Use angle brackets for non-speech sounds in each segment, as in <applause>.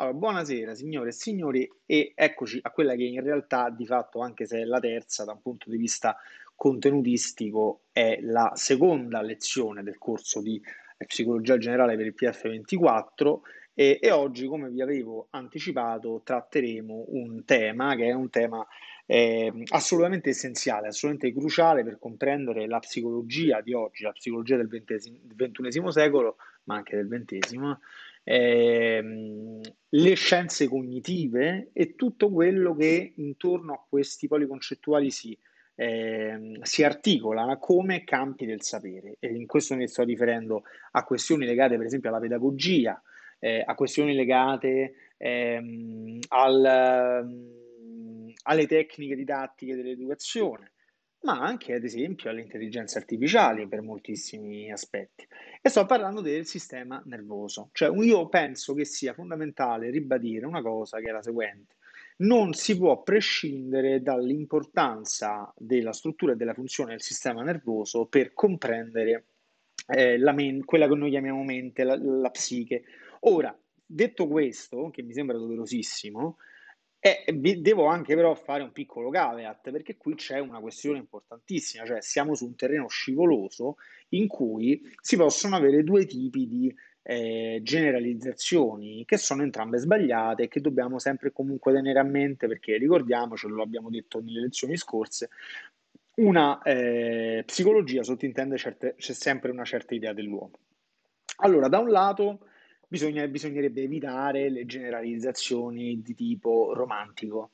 Allora, buonasera signore e signori e eccoci a quella che in realtà di fatto, anche se è la terza da un punto di vista contenutistico, è la seconda lezione del corso di eh, Psicologia Generale per il PF24 e, e oggi, come vi avevo anticipato, tratteremo un tema che è un tema eh, assolutamente essenziale, assolutamente cruciale per comprendere la psicologia di oggi, la psicologia del XXI secolo, ma anche del XX ehm, le scienze cognitive e tutto quello che intorno a questi poli concettuali si, ehm, si articola come campi del sapere. E in questo mi sto riferendo a questioni legate per esempio alla pedagogia, eh, a questioni legate ehm, al, ehm, alle tecniche didattiche dell'educazione, ma anche ad esempio all'intelligenza artificiale per moltissimi aspetti. E sto parlando del sistema nervoso, cioè io penso che sia fondamentale ribadire una cosa che è la seguente. Non si può prescindere dall'importanza della struttura e della funzione del sistema nervoso per comprendere eh, men- quella che noi chiamiamo mente, la, la psiche. Ora, detto questo, che mi sembra doverosissimo, e eh, devo anche però fare un piccolo caveat perché qui c'è una questione importantissima, cioè siamo su un terreno scivoloso in cui si possono avere due tipi di eh, generalizzazioni che sono entrambe sbagliate e che dobbiamo sempre comunque tenere a mente perché ricordiamocelo, lo abbiamo detto nelle lezioni scorse, una eh, psicologia sottintende certe, c'è sempre una certa idea dell'uomo. Allora, da un lato bisogna, bisognerebbe evitare le generalizzazioni di tipo romantico.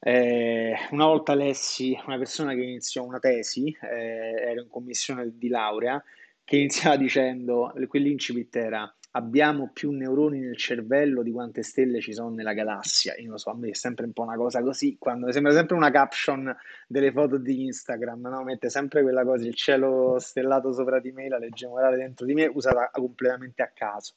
Eh, una volta lessi una persona che iniziò una tesi, eh, ero in commissione di laurea, che iniziava dicendo, quell'incipit era abbiamo più neuroni nel cervello di quante stelle ci sono nella galassia. Io lo so, a me è sempre un po' una cosa così, quando mi sembra sempre una caption delle foto di Instagram, no? mette sempre quella cosa, il cielo stellato sopra di me, la legge morale dentro di me, usata completamente a caso.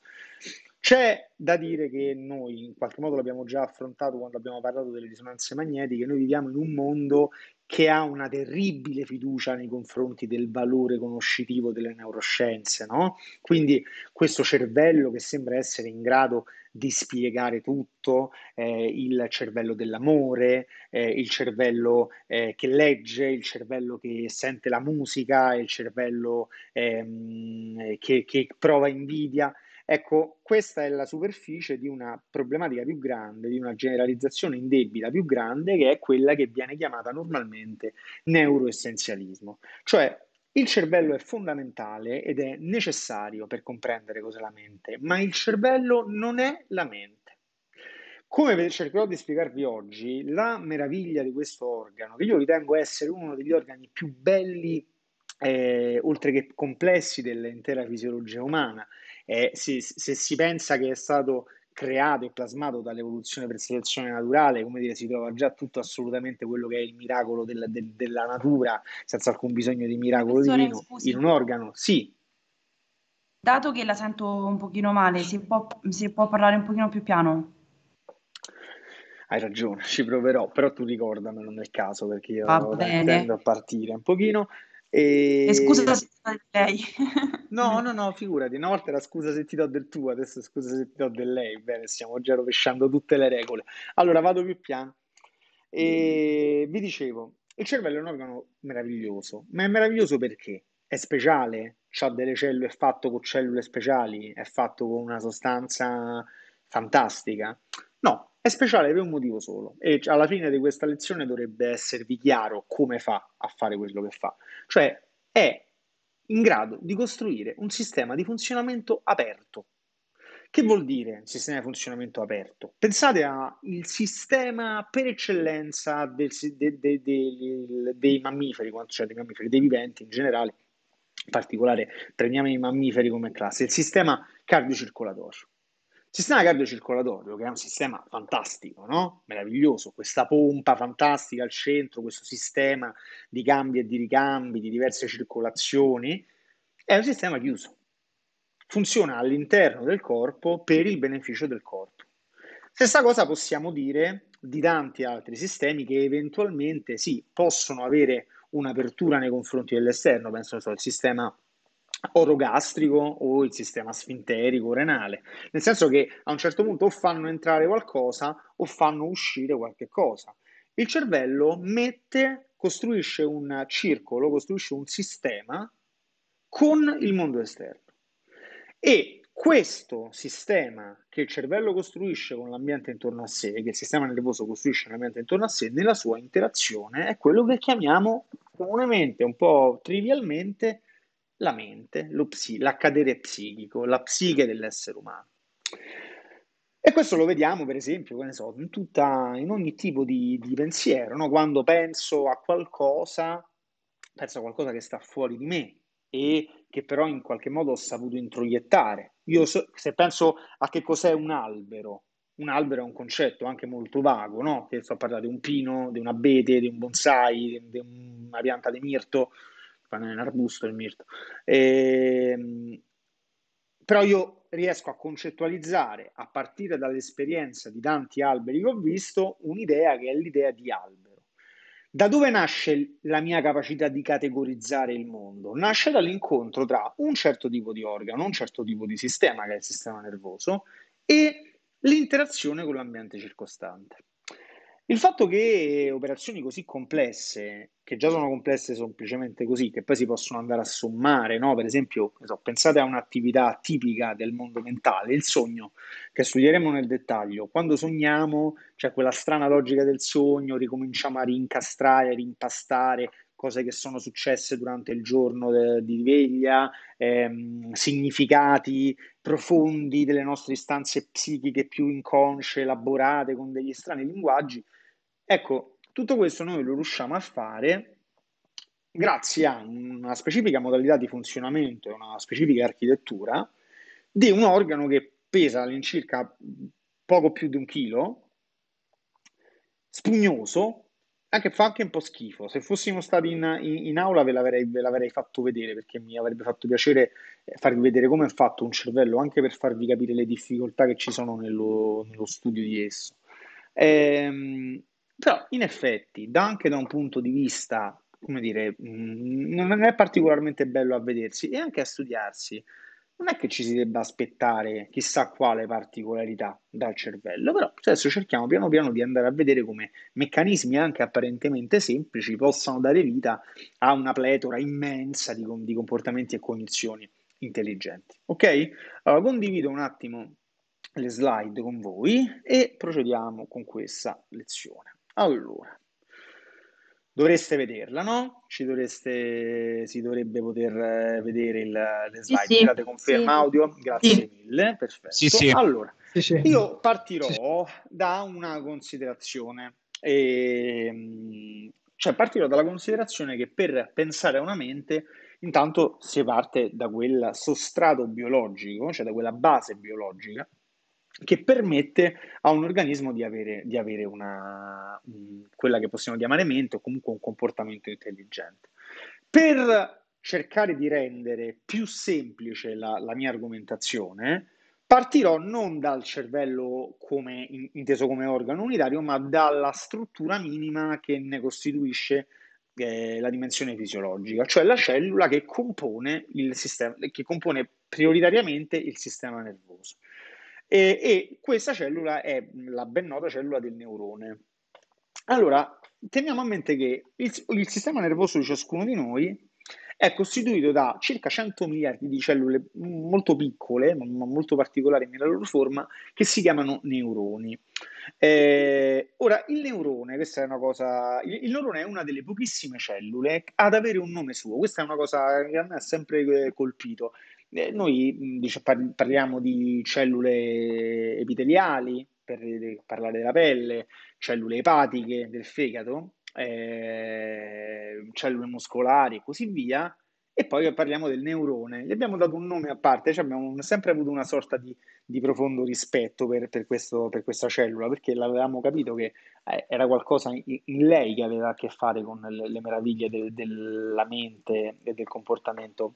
C'è da dire che noi, in qualche modo l'abbiamo già affrontato quando abbiamo parlato delle risonanze magnetiche, noi viviamo in un mondo che ha una terribile fiducia nei confronti del valore conoscitivo delle neuroscienze, no? Quindi questo cervello che sembra essere in grado di spiegare tutto, eh, il cervello dell'amore, eh, il cervello eh, che legge, il cervello che sente la musica, il cervello ehm, che, che prova invidia, Ecco, questa è la superficie di una problematica più grande, di una generalizzazione indebita più grande, che è quella che viene chiamata normalmente neuroessenzialismo. Cioè, il cervello è fondamentale ed è necessario per comprendere cos'è la mente, ma il cervello non è la mente. Come cercherò di spiegarvi oggi, la meraviglia di questo organo, che io ritengo essere uno degli organi più belli, eh, oltre che complessi, dell'intera fisiologia umana, eh, se, se, si pensa che è stato creato e plasmato dall'evoluzione per selezione naturale, come dire, si trova già tutto assolutamente quello che è il miracolo del, del, della natura, senza alcun bisogno di miracolo Professore, divino, in un organo, sì. Dato che la sento un pochino male, si può, si può parlare un pochino più piano? hai ragione, ci proverò, però tu ricordamelo nel caso perché io tendo a partire un pochino. E... e scusa se ti do del lei. <laughs> no, no, no, figurati, una volta era scusa se ti do del tuo, adesso scusa se ti do del lei. Bene, stiamo già rovesciando tutte le regole. Allora, vado più piano. E mm. vi dicevo, il cervello è un organo meraviglioso, ma è meraviglioso perché è speciale, ha delle cellule, è fatto con cellule speciali, è fatto con una sostanza fantastica. No, è speciale per un motivo solo e alla fine di questa lezione dovrebbe esservi chiaro come fa a fare quello che fa, cioè è in grado di costruire un sistema di funzionamento aperto. Che vuol dire sistema di funzionamento aperto? Pensate al sistema per eccellenza del, de, de, de, dei mammiferi, cioè dei mammiferi, dei viventi in generale, in particolare prendiamo i mammiferi come classe, il sistema cardiocircolatorio sistema cardiocircolatorio, che è un sistema fantastico, no? meraviglioso, questa pompa fantastica al centro, questo sistema di cambi e di ricambi, di diverse circolazioni, è un sistema chiuso. Funziona all'interno del corpo per il beneficio del corpo. Stessa cosa possiamo dire di tanti altri sistemi che eventualmente sì, possono avere un'apertura nei confronti dell'esterno, penso al sistema orogastrico o il sistema sfinterico renale, nel senso che a un certo punto o fanno entrare qualcosa o fanno uscire qualche cosa. Il cervello mette, costruisce un circolo, costruisce un sistema con il mondo esterno e questo sistema che il cervello costruisce con l'ambiente intorno a sé, che il sistema nervoso costruisce con l'ambiente intorno a sé, nella sua interazione è quello che chiamiamo comunemente, un po' trivialmente, la mente, psi, l'accadere psichico, la psiche dell'essere umano. E questo lo vediamo, per esempio, so, in, tutta, in, ogni tipo di, di pensiero, no? quando penso a qualcosa, penso a qualcosa che sta fuori di me e che però in qualche modo ho saputo introiettare. Io so, se penso a che cos'è un albero, un albero è un concetto anche molto vago, no? Che sto parlare di un pino, di un abete, di un bonsai, di una pianta di mirto, quando è un arbusto il mirto. E, ehm, però io riesco a concettualizzare, a partire dall'esperienza di tanti alberi che ho visto, un'idea che è l'idea di albero. Da dove nasce la mia capacità di categorizzare il mondo? Nasce dall'incontro tra un certo tipo di organo, un certo tipo di sistema, che è il sistema nervoso, e l'interazione con l'ambiente circostante. Il fatto che operazioni così complesse, che già sono complesse semplicemente così, che poi si possono andare a sommare, no? per esempio, so, pensate a un'attività tipica del mondo mentale, il sogno, che studieremo nel dettaglio. Quando sogniamo c'è quella strana logica del sogno, ricominciamo a rincastrare, a rimpastare cose che sono successe durante il giorno de- di veglia, ehm, significati profondi delle nostre istanze psichiche più inconsce, elaborate con degli strani linguaggi. Ecco, tutto questo noi lo riusciamo a fare grazie a una specifica modalità di funzionamento e una specifica architettura di un organo che pesa all'incirca poco più di un chilo, spugnoso, anche, fa anche un po' schifo. Se fossimo stati in, in, in aula ve l'avrei, ve l'avrei, fatto vedere perché mi avrebbe fatto piacere eh, farvi vedere come è fatto un cervello, anche per farvi capire le difficoltà che ci sono nello, nello studio di esso. Ehm, però in effetti, da anche da un punto di vista, come dire, mm, non è particolarmente bello a vedersi e anche a studiarsi, non è che ci si debba aspettare chissà quale particolarità dal cervello, però cioè, adesso cerchiamo piano piano di andare a vedere come meccanismi anche apparentemente semplici possano dare vita a una pletora immensa di, di comportamenti e cognizioni intelligenti. Ok? Allora condivido un attimo le slide con voi e procediamo con questa lezione. Allora, dovreste vederla, no? Ci dovreste, si dovrebbe poter eh, vedere il, le slide. Sì, Date sì, conferma sì. audio? Grazie sì. mille, perfetto. Sì, sì. Allora, io partirò da una considerazione. E, ehm, cioè, partirò dalla considerazione che per pensare a una mente, intanto si parte da quel sostrato biologico, cioè da quella base biologica, che permette a un organismo di avere, di avere una, quella che possiamo chiamare mente o comunque un comportamento intelligente. Per cercare di rendere più semplice la, la mia argomentazione, partirò non dal cervello come, inteso come organo unitario, ma dalla struttura minima che ne costituisce eh, la dimensione fisiologica, cioè la cellula che compone, il sistema, che compone prioritariamente il sistema nervoso. E, e questa cellula è la ben nota cellula del neurone. Allora, teniamo a mente che il, il sistema nervoso di ciascuno di noi è costituito da circa 100 miliardi di cellule molto piccole, ma molto particolari nella loro forma, che si chiamano neuroni. Eh, ora, il neurone, questa è una cosa, il, il, neurone è una delle pochissime cellule ad avere un nome suo, questa è una cosa che a me ha sempre eh, colpito, eh, noi mm, dice, parliamo di cellule epiteliali, per parlare della pelle, cellule epatiche del fegato, eh, cellule muscolari e così via, e poi parliamo del neurone. Gli abbiamo dato un nome a parte, cioè abbiamo sempre avuto una sorta di, di profondo rispetto per, per, questo, per, questa cellula, perché l'avevamo capito che eh, era qualcosa in, lei che aveva a che fare con le, meraviglie de, della mente e del comportamento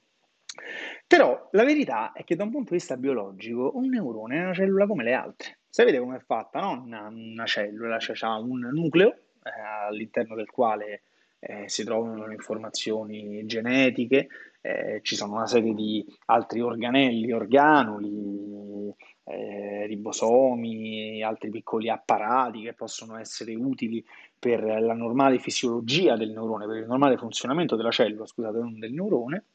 però la verità è che da un punto di vista biologico un neurone è una cellula come le altre. Sapete com'è fatta no? una, una cellula? Cioè ha un nucleo eh, all'interno del quale eh, si trovano le informazioni genetiche, eh, ci sono una serie di altri organelli, organuli, eh, ribosomi, altri piccoli apparati che possono essere utili per la normale fisiologia del neurone, per il normale funzionamento della cellula, scusate, non del neurone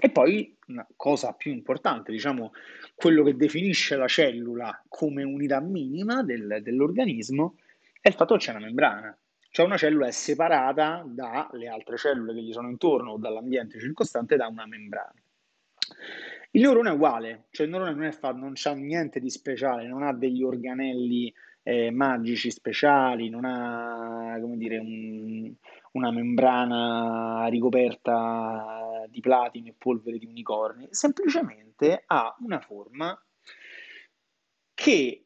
e poi una cosa più importante, diciamo, quello che definisce la cellula come unità minima del, dell'organismo è il fatto che c'è una membrana, cioè una cellula è separata dalle altre cellule che gli sono intorno o dall'ambiente circostante da una membrana. Il neurone è uguale, cioè il neurone non, è fa- non ha niente di speciale, non ha degli organelli eh, magici speciali, non ha, come dire, un, una membrana ricoperta di platino e polvere di unicorni, semplicemente ha una forma che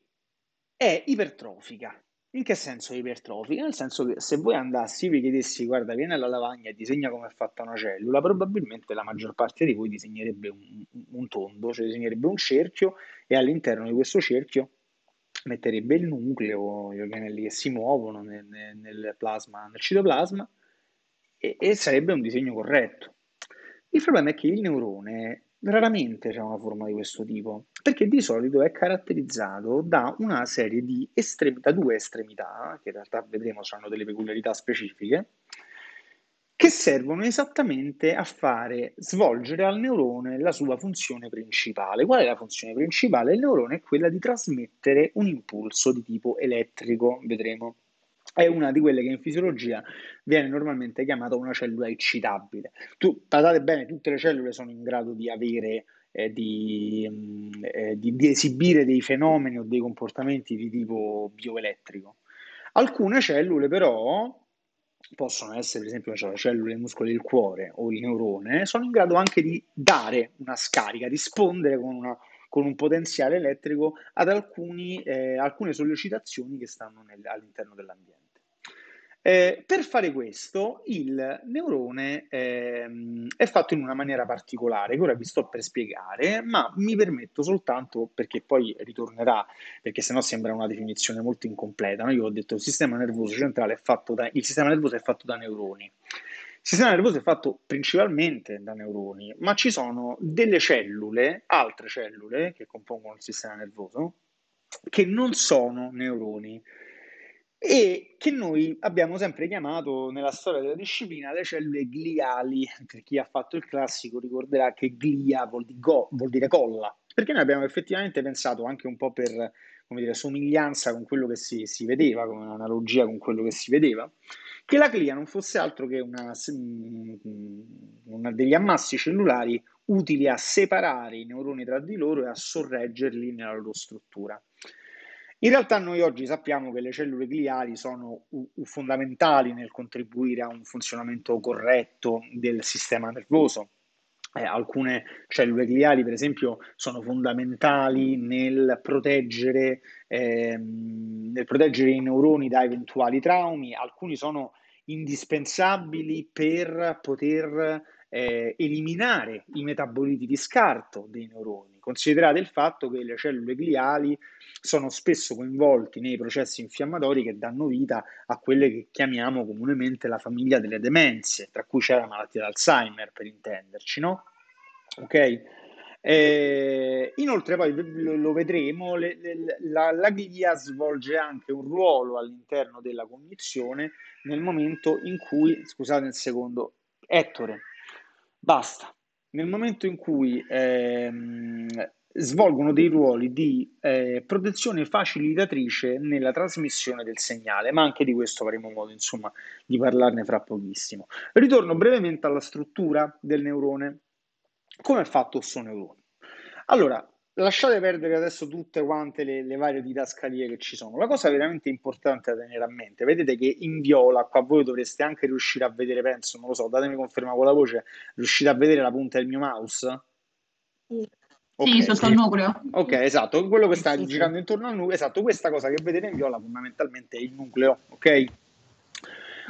è ipertrofica. In che senso è ipertrofica? Nel senso che se voi andassi, e vi chiedessi, guarda, vieni alla lavagna e disegna come è fatta una cellula, probabilmente la maggior parte di voi disegnerebbe un, un tondo, cioè disegnerebbe un cerchio e all'interno di questo cerchio metterebbe il nucleo, gli organelli che si muovono nel, nel plasma, nel citoplasma, e, e sarebbe un disegno corretto. Il problema è che il neurone raramente ha una forma di questo tipo, perché di solito è caratterizzato da una serie di estremità, due estremità, che in realtà vedremo hanno delle peculiarità specifiche, che servono esattamente a fare svolgere al neurone la sua funzione principale. Qual è la funzione principale? Il neurone è quella di trasmettere un impulso di tipo elettrico, vedremo è una di quelle che in fisiologia viene normalmente chiamata una cellula eccitabile. Tu, guardate bene, tutte le cellule sono in grado di avere eh, di, mm, eh, di, di, esibire dei fenomeni o dei comportamenti di tipo bioelettrico. Alcune cellule però possono essere, per esempio, cioè le cellule dei muscoli del cuore o il neurone, sono in grado anche di dare una scarica, rispondere con, una, con un potenziale elettrico ad alcuni, eh, alcune sollecitazioni che stanno nel, all'interno dell'ambiente. Eh, per fare questo, il neurone ehm, è fatto in una maniera particolare, che ora vi sto per spiegare, ma mi permetto soltanto perché poi ritornerà, perché sennò sembra una definizione molto incompleta. No? Io ho detto che il sistema nervoso centrale è fatto da, il sistema nervoso è fatto da neuroni. Il sistema nervoso è fatto principalmente da neuroni, ma ci sono delle cellule, altre cellule che compongono il sistema nervoso, che non sono neuroni e che noi abbiamo sempre chiamato nella storia della disciplina le cellule gliali. Per chi ha fatto il classico ricorderà che glia vuol, di go, vuol dire colla, perché noi abbiamo effettivamente pensato anche un po' per dire, somiglianza con quello che si, si vedeva, come analogia con quello che si vedeva, che la glia non fosse altro che una, mm, una degli ammassi cellulari utili a separare i neuroni tra di loro e a sorreggerli nella loro struttura. In realtà noi oggi sappiamo che le cellule gliali sono fondamentali nel contribuire a un funzionamento corretto del sistema nervoso. Eh, alcune cellule gliali, per esempio, sono fondamentali nel proteggere, ehm, nel proteggere i neuroni da eventuali traumi, alcuni sono indispensabili per poter eh, eliminare i metaboliti di scarto dei neuroni considerate il fatto che le cellule gliali sono spesso coinvolte nei processi infiammatori che danno vita a quelle che chiamiamo comunemente la famiglia delle demenze, tra cui c'è la malattia d'Alzheimer per intenderci, no? Ok? Eh, inoltre poi lo vedremo, le, le, la, la glia svolge anche un ruolo all'interno della cognizione nel momento in cui, scusate un secondo, Ettore, basta nel momento in cui ehm, svolgono dei ruoli di eh, protezione facilitatrice nella trasmissione del segnale, ma anche di questo avremo modo insomma, di parlarne fra pochissimo. Ritorno brevemente alla struttura del neurone. Come è fatto questo neurone? Allora, lasciate perdere adesso tutte quante le, le varie didascalie che ci sono. La cosa veramente importante da tenere a mente, vedete che in viola qua voi dovreste anche riuscire a vedere, penso, non lo so, datemi conferma con la voce, riuscite a vedere la punta del mio mouse? Sì. Okay, sì, sotto il nucleo. Ok, esatto, quello che sta sì, girando sì. intorno al nucleo, esatto, questa cosa che vedete in viola fondamentalmente è il nucleo, ok?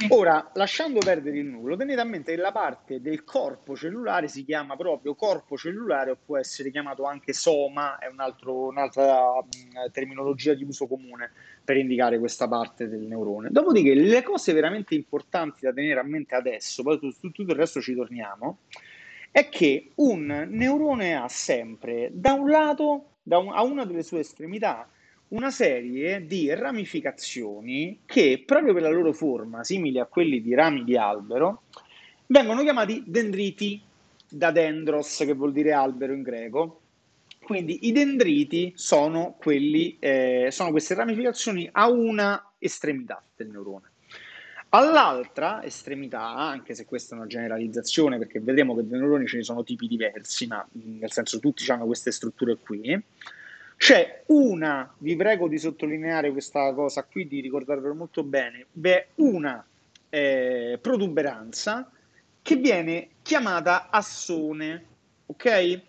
Ora, lasciando perdere il nulla, tenete a mente che la parte del corpo cellulare si chiama proprio corpo cellulare o può essere chiamato anche soma, è un altro, un'altra mh, mm, terminologia di uso comune per indicare questa parte del neurone. Dopodiché, le cose veramente importanti da tenere a mente adesso, poi su tutto il resto ci torniamo, è che un neurone ha sempre, da un lato, da un, a una delle sue estremità, una serie di ramificazioni che, proprio per la loro forma, simili a quelli di rami di albero, vengono chiamati dendriti, da dendros, che vuol dire albero in greco. Quindi i dendriti sono, quelli, eh, sono queste ramificazioni a una estremità del neurone. All'altra estremità, anche se questa è una generalizzazione, perché vedremo che dei neuroni ce ne sono tipi diversi, ma nel senso tutti hanno queste strutture qui, c'è una, vi prego di sottolineare questa cosa qui, di ricordarvelo molto bene, beh, una eh, protuberanza che viene chiamata assone, ok?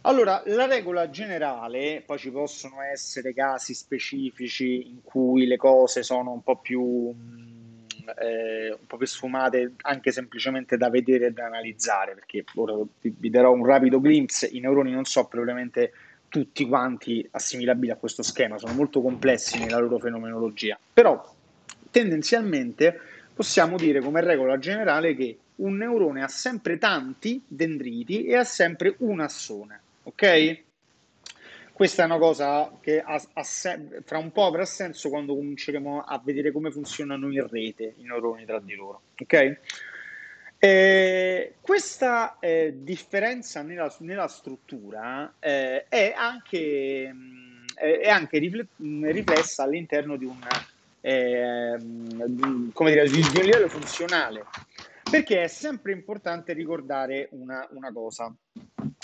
Allora, la regola generale, poi ci possono essere casi specifici in cui le cose sono un po' più, mm, eh, un po più sfumate anche semplicemente da vedere e da analizzare, perché ora vi darò un rapido glimpse, i neuroni non so propriamente tutti quanti assimilabili a questo schema, sono molto complessi nella loro fenomenologia, però tendenzialmente possiamo dire come regola generale che un neurone ha sempre tanti dendriti e ha sempre un assone, ok? Questa è una cosa che ha, ha se- fra un po' avrà senso quando cominceremo a vedere come funzionano in rete i neuroni tra di loro, ok? Eh, questa eh, differenza nella, nella struttura eh, è anche, mh, mm, è anche rifle- mh, mm, riflessa all'interno di un, eh, mm, di, livello funzionale, perché è sempre importante ricordare una, una cosa.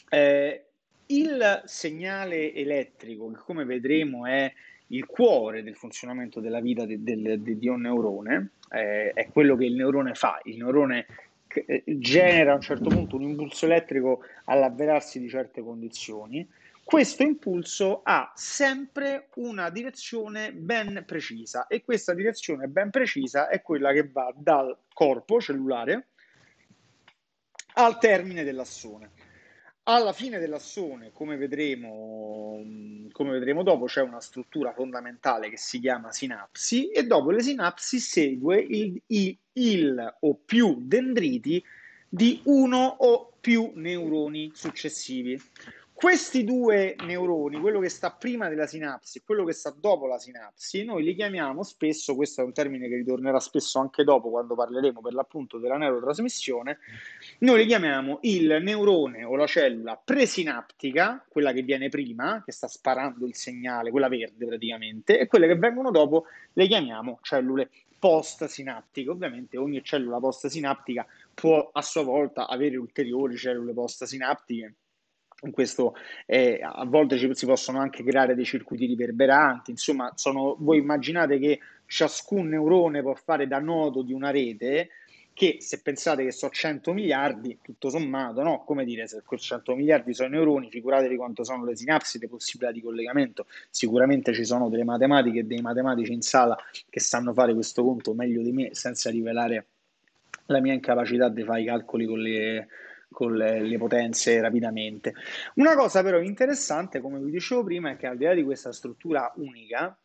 Eh, il segnale elettrico, che come vedremo è il cuore del funzionamento della vita de, de, de, di un neurone, eh, è quello che il neurone fa. Il neurone eh, genera a un certo punto un impulso elettrico all'avverarsi di certe condizioni, questo impulso ha sempre una direzione ben precisa e questa direzione ben precisa è quella che va dal corpo cellulare al termine dell'assone. Alla fine dell'assone, come vedremo, mm, come vedremo, dopo, c'è una struttura fondamentale che si chiama sinapsi e dopo le sinapsi segue il, il, il o più dendriti di uno o più neuroni successivi. Questi due neuroni, quello che sta prima della sinapsi e quello che sta dopo la sinapsi, noi li chiamiamo spesso, questo è un termine che ritornerà spesso anche dopo quando parleremo per l'appunto della neurotrasmissione, noi li chiamiamo il neurone o la cellula presinaptica, quella che viene prima, che sta sparando il segnale, quella verde praticamente, e quelle che vengono dopo le chiamiamo cellule postsinaptiche. Ovviamente ogni cellula postsinaptica può a sua volta avere ulteriori cellule postsinaptiche questo eh, a volte ci, si possono anche creare dei circuiti riverberanti, insomma, sono, voi immaginate che ciascun neurone può fare da nodo di una rete che se pensate che sono 100 miliardi, tutto sommato, no? come dire, se 100 miliardi sono i neuroni, figuratevi quanto sono le sinapsi, le possibilità di collegamento, sicuramente ci sono delle matematiche e dei matematici in sala che sanno fare questo conto meglio di me senza rivelare la mia incapacità di fare i calcoli con le, con le, le, potenze rapidamente. Una cosa però interessante, come vi dicevo prima, è che al di là di questa struttura unica,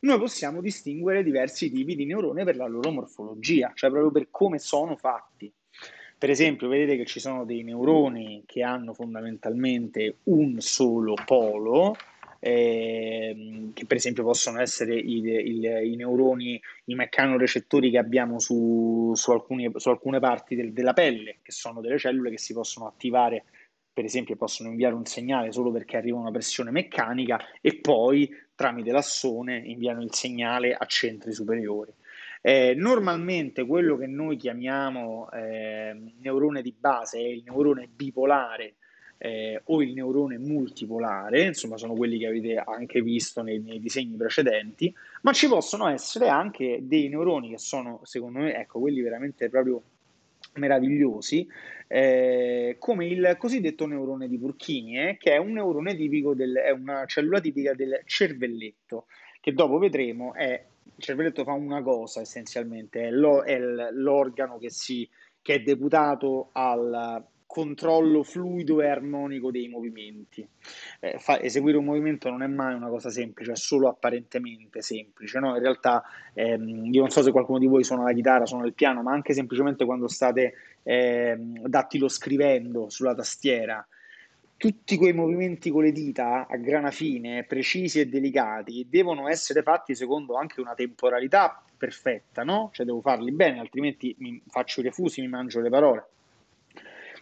noi possiamo distinguere diversi tipi di neurone per la loro morfologia, cioè proprio per come sono fatti. Per esempio, vedete che ci sono dei neuroni che hanno fondamentalmente un solo polo, eh, che per esempio possono essere i, i, i neuroni, i meccanorecettori che abbiamo su, su, alcuni, su alcune parti del, della pelle, che sono delle cellule che si possono attivare per esempio possono inviare un segnale solo perché arriva una pressione meccanica e poi tramite l'assone inviano il segnale a centri superiori. Eh, normalmente quello che noi chiamiamo eh, neurone di base è il neurone bipolare eh, o il neurone multipolare, insomma sono quelli che avete anche visto nei, nei, disegni precedenti, ma ci possono essere anche dei neuroni che sono, secondo me, ecco, quelli veramente proprio meravigliosi, eh, come il cosiddetto neurone di Purkinie, eh, che è un neurone tipico, del, è una cellula tipica del cervelletto, che dopo vedremo è, il cervelletto fa una cosa essenzialmente, è, lo, è l'organo che, si, che è deputato al controllo fluido e armonico dei movimenti. Eh, fa, eseguire un movimento non è mai una cosa semplice, è solo apparentemente semplice. No? In realtà, ehm, io non so se qualcuno di voi suona la chitarra, suona il piano, ma anche semplicemente quando state ehm, dattilo scrivendo sulla tastiera, tutti quei movimenti con le dita a grana fine, precisi e delicati, devono essere fatti secondo anche una temporalità perfetta, no? Cioè devo farli bene, altrimenti mi faccio i refusi, mi mangio le parole.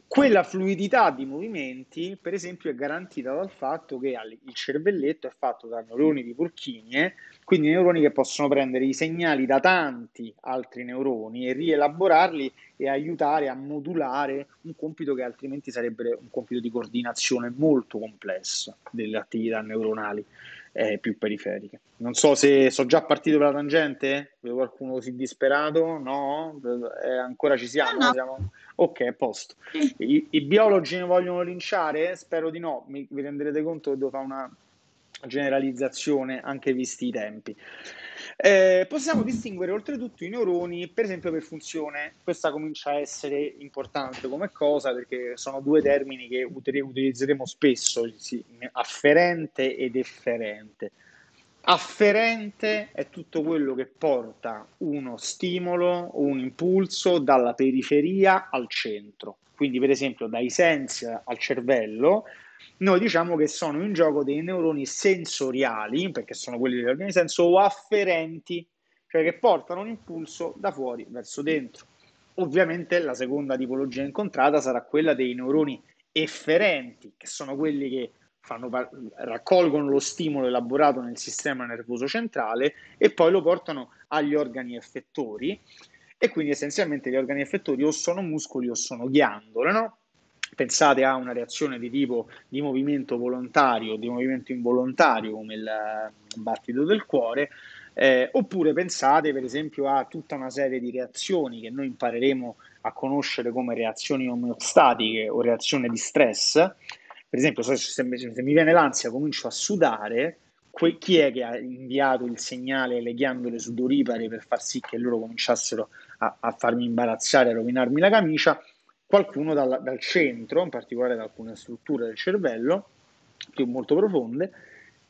Quella fluidità di movimenti, per esempio, è garantita dal fatto che il cervelletto è fatto da neuroni di Purkinie, quindi neuroni che possono prendere i segnali da tanti altri neuroni e rielaborarli e aiutare a modulare un compito che altrimenti sarebbe un compito di coordinazione molto complesso delle attività neuronali eh, più periferiche. Non so se sono già partito per la tangente, vedo qualcuno così disperato, no? Eh, ancora ci siamo? No, no. siamo... Ok, a posto. I, I, biologi ne vogliono linciare? Spero di no, Mi, vi renderete conto che devo fare una generalizzazione anche visti i tempi. Eh, possiamo mm-hmm. distinguere oltretutto i neuroni, per esempio, per funzione. Questa comincia a essere importante come cosa perché sono due termini che utilizzeremo spesso, sì, afferente ed efferente. Afferente è tutto quello che porta uno stimolo, un impulso dalla periferia al centro, quindi per esempio dai sensi al cervello noi diciamo che sono in gioco dei neuroni sensoriali, perché sono quelli degli organi senso, o afferenti, cioè che portano un impulso da fuori verso dentro. Ovviamente la seconda tipologia incontrata sarà quella dei neuroni efferenti, che sono quelli che fanno, raccolgono lo stimolo elaborato nel sistema nervoso centrale e poi lo portano agli organi effettori. E quindi essenzialmente gli organi effettori o sono muscoli o sono ghiandole, no? pensate a una reazione di tipo di movimento volontario, di movimento involontario come il battito del cuore, eh, oppure pensate per esempio a tutta una serie di reazioni che noi impareremo a conoscere come reazioni omeostatiche o reazione di stress. Per esempio, se, se mi viene l'ansia comincio a sudare, que- chi è che ha inviato il segnale alle ghiandole sudoripare per far sì che loro cominciassero a, a farmi imbarazzare, a rovinarmi la camicia? qualcuno dal, dal, centro, in particolare da alcune strutture del cervello, più molto profonde,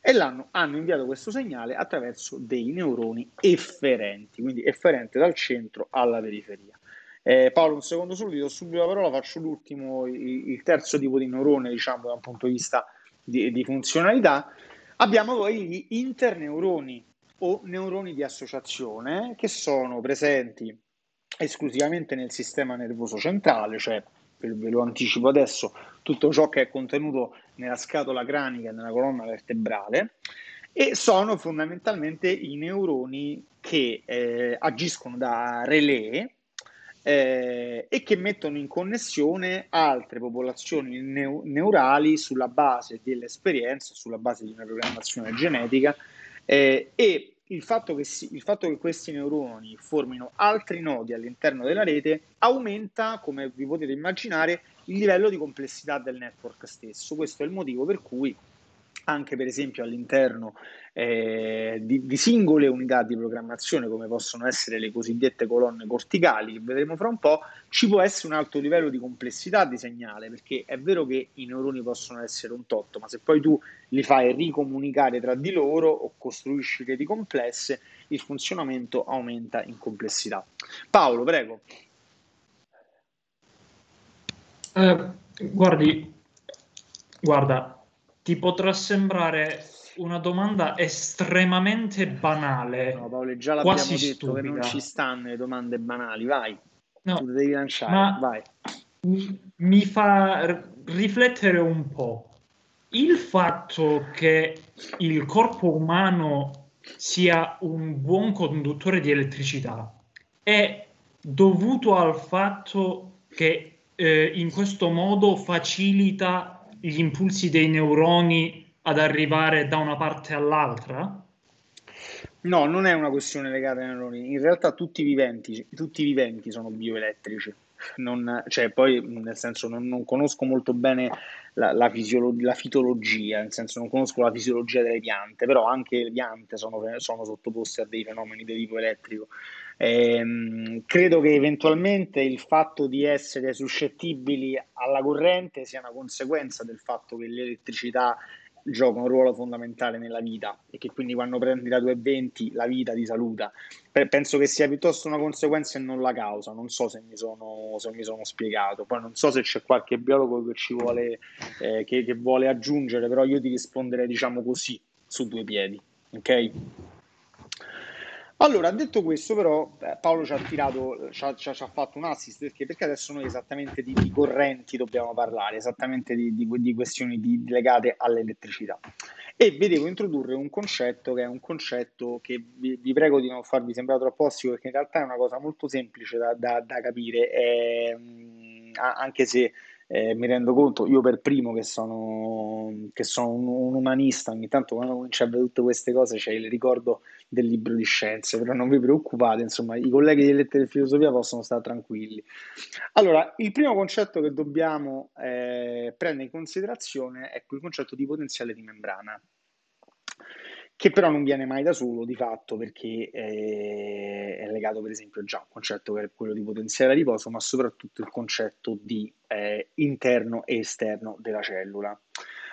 e l'hanno, hanno inviato questo segnale attraverso dei neuroni efferenti, quindi efferente dal centro alla periferia. Eh, Paolo, un secondo solo, ti do subito la parola, faccio l'ultimo, il, il terzo tipo di neurone, diciamo, da un punto di vista di, di funzionalità. Abbiamo poi gli interneuroni o neuroni di associazione che sono presenti esclusivamente nel sistema nervoso centrale, cioè ve lo anticipo adesso, tutto ciò che è contenuto nella scatola cranica e nella colonna vertebrale e sono fondamentalmente i neuroni che eh, agiscono da relè eh, e che mettono in connessione altre popolazioni neu- neurali sulla base dell'esperienza, sulla base di una programmazione genetica eh, e il fatto, si, il fatto, che questi neuroni formino altri nodi all'interno della rete aumenta, come vi potete immaginare, il livello di complessità del network stesso. Questo è il motivo per cui anche per esempio all'interno eh, di, di, singole unità di programmazione come possono essere le cosiddette colonne corticali che vedremo fra un po', ci può essere un alto livello di complessità di segnale perché è vero che i neuroni possono essere un totto, ma se poi tu li fai ricomunicare tra di loro o costruisci reti complesse, il funzionamento aumenta in complessità. Paolo, prego. Eh, guardi, guarda, ti potrà sembrare una domanda estremamente banale. No, Paolo, già l'abbiamo quasi detto che non ci stanno le domande banali, vai. No, tu devi lanciare, vai. Mi fa riflettere un po'. Il fatto che il corpo umano sia un buon conduttore di elettricità è dovuto al fatto che eh, in questo modo facilita gli impulsi dei neuroni ad arrivare da una parte all'altra? No, non è una questione legata ai neuroni. In realtà tutti i viventi, tutti i viventi sono bioelettrici. Non, cioè, poi, nel senso, non, non conosco molto bene la, la, fisiolo- la, fitologia, nel senso, non conosco la fisiologia delle piante, però anche le piante sono, sono sottoposte a dei fenomeni di tipo elettrico. Eh, credo che eventualmente il fatto di essere suscettibili alla corrente sia una conseguenza del fatto che l'elettricità gioca un ruolo fondamentale nella vita e che quindi quando prendi la 220 la vita ti saluta. Penso che sia piuttosto una conseguenza e non la causa, non so se mi sono, se mi sono spiegato, poi non so se c'è qualche biologo che ci vuole, eh, che, che vuole aggiungere, però io ti risponderei diciamo così, su due piedi, ok? Allora, detto questo, però, eh, Paolo ci ha tirato, ci ha, ci ha fatto un assist perché, perché adesso noi esattamente di, di, correnti dobbiamo parlare, esattamente di, di, di questioni legate all'elettricità. E vi devo introdurre un concetto che è un concetto che vi, vi, prego di non farvi sembrare troppo ostico perché in realtà è una cosa molto semplice da, da, da capire, eh, anche se eh, mi rendo conto, io per primo che sono, che sono un, un, umanista, ogni tanto quando comincio a vedere tutte queste cose c'è il ricordo del libro di scienze, però non vi preoccupate, insomma i colleghi di lettere e filosofia possono stare tranquilli. Allora, il primo concetto che dobbiamo eh, prendere in considerazione è il concetto di potenziale di membrana che però non viene mai da solo di fatto perché eh, è, legato per esempio già a un concetto che è quello di potenziale a riposo, ma soprattutto il concetto di eh, interno e esterno della cellula.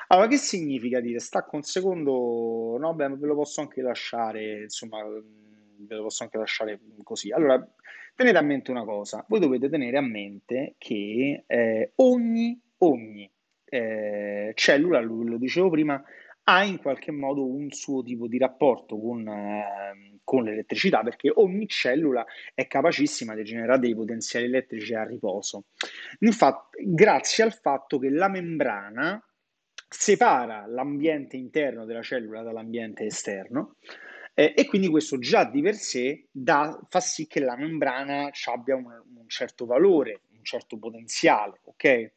Allora, che significa dire? Stacco un secondo, no, beh, ve lo posso anche lasciare, insomma, mm, ve lo posso anche lasciare così. Allora, tenete a mente una cosa, voi dovete tenere a mente che eh, ogni, ogni eh, cellula, lo, lo dicevo prima, ha in qualche modo un suo tipo di rapporto con, eh, con, l'elettricità perché ogni cellula è capacissima di generare dei potenziali elettrici a riposo. Infatti, grazie al fatto che la membrana separa l'ambiente interno della cellula dall'ambiente esterno eh, e quindi questo già di per sé dà, fa sì che la membrana abbia un, un certo valore, un certo potenziale, ok?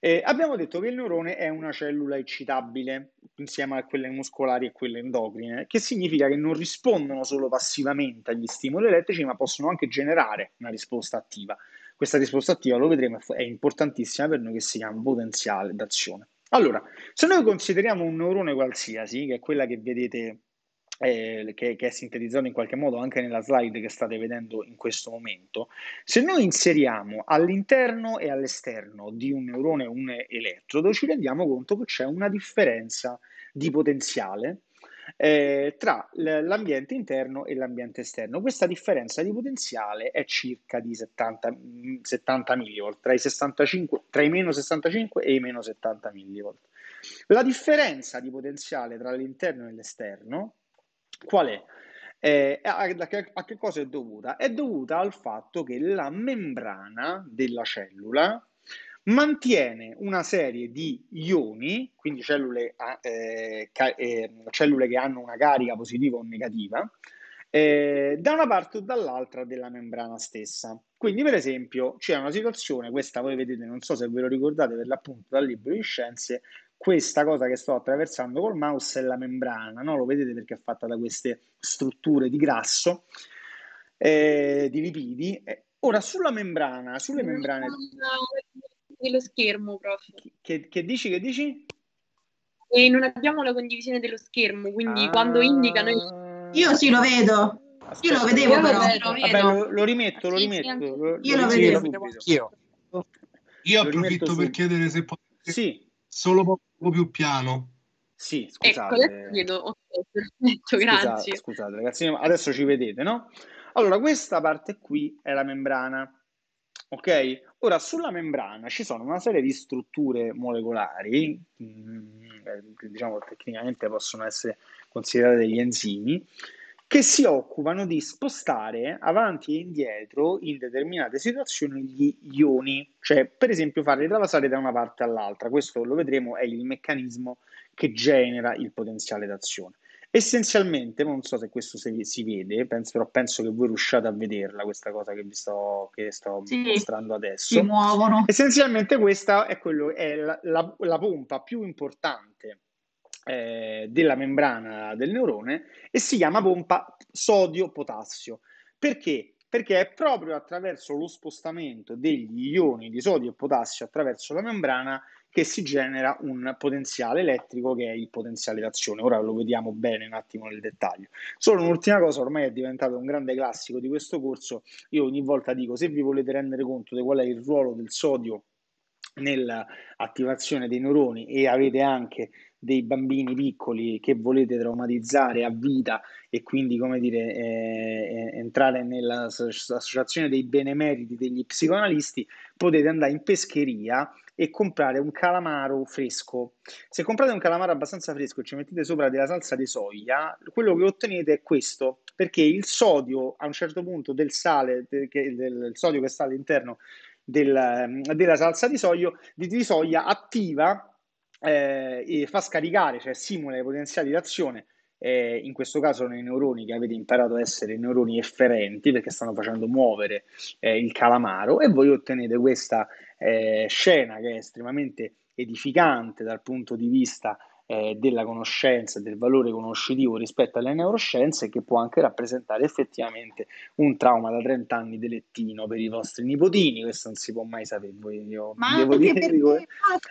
Eh, abbiamo detto che il neurone è una cellula eccitabile insieme a quelle muscolari e quelle endocrine, che significa che non rispondono solo passivamente agli stimoli elettrici, ma possono anche generare una risposta attiva. Questa risposta attiva, lo vedremo, è importantissima per noi che si chiama potenziale d'azione. Allora, se noi consideriamo un neurone qualsiasi, che è quella che vedete eh, che, che, è sintetizzato in qualche modo anche nella slide che state vedendo in questo momento, se noi inseriamo all'interno e all'esterno di un neurone un elettrodo, ci rendiamo conto che c'è una differenza di potenziale eh, tra l'ambiente interno e l'ambiente esterno. Questa differenza di potenziale è circa di 70, 70 mm, millivolt, tra i, 65, tra i meno 65 e i meno 70 millivolt. La differenza di potenziale tra l'interno e l'esterno Qual è? Eh, a, a, che cosa è dovuta? È dovuta al fatto che la membrana della cellula mantiene una serie di ioni, quindi cellule, eh, ca- eh, cellule che hanno una carica positiva o negativa, eh, da una parte o dall'altra della membrana stessa. Quindi, per esempio, c'è una situazione, questa voi vedete, non so se ve lo ricordate per l'appunto dal libro di scienze, questa cosa che sto attraversando col mouse è la membrana, no? lo vedete perché è fatta da queste strutture di grasso, eh, di lipidi. Eh, ora, sulla membrana, sulle membrane... Dello schermo, prof. Che, che dici, che dici? E non abbiamo la condivisione dello schermo, quindi ah... quando indicano... Io... io sì, lo vedo. Aspetta, io lo vedevo, io però. Vedo, lo, Vabbè, lo, lo, rimetto, lo rimetto. Lo, io lo, vedevo. Io, io approfitto per chiedere se potete... Sì. Solo po' più piano. Sì, ecco, scusate. Ecco, Okay, perfetto, grazie. Scusate, scusate ragazzi, adesso ci vedete, no? Allora, questa parte qui è la membrana. Ok? Ora, sulla membrana ci sono una serie di strutture molecolari, mm, eh, che diciamo tecnicamente possono essere considerate degli enzimi, che si occupano di spostare avanti e indietro in determinate situazioni gli ioni, cioè per esempio farli travasare da una parte all'altra. Questo lo vedremo è il meccanismo che genera il potenziale d'azione. Essenzialmente, non so se questo si, si vede, penso, però penso che voi riusciate a vederla questa cosa che vi sto, che sto sì, mostrando adesso. Si muovono. Essenzialmente questa è, quello, è la, la, la pompa più importante eh, della membrana del neurone e si chiama pompa sodio-potassio. Perché? Perché è proprio attraverso lo spostamento degli ioni di sodio e potassio attraverso la membrana che si genera un potenziale elettrico che è il potenziale d'azione. Ora lo vediamo bene un attimo nel dettaglio. Solo un'ultima cosa, ormai è diventato un grande classico di questo corso. Io ogni volta dico, se vi volete rendere conto di qual è il ruolo del sodio nell'attivazione dei neuroni e avete anche dei bambini piccoli che volete traumatizzare a vita e quindi, come dire, eh, eh entrare nell'associazione dei benemeriti degli psicoanalisti, potete andare in pescheria e comprare un calamaro fresco. Se comprate un calamaro abbastanza fresco e ci mettete sopra della salsa di soia, quello che ottenete è questo, perché il sodio a un certo punto del sale, del, del sodio che sta all'interno del, ehm, della salsa di, soio, di, di soia attiva eh, fa scaricare, cioè simula le potenziali d'azione, eh, in questo caso sono i neuroni che avete imparato a essere neuroni efferenti perché stanno facendo muovere eh, il calamaro e voi ottenete questa eh, scena che è estremamente edificante dal punto di vista eh, della conoscenza, del valore conoscitivo rispetto alle neuroscienze che può anche rappresentare effettivamente un trauma da 30 anni di lettino per i vostri nipotini, questo non si può mai sapere. voi, Io Ma devo anche dire, per dico, me. Eh,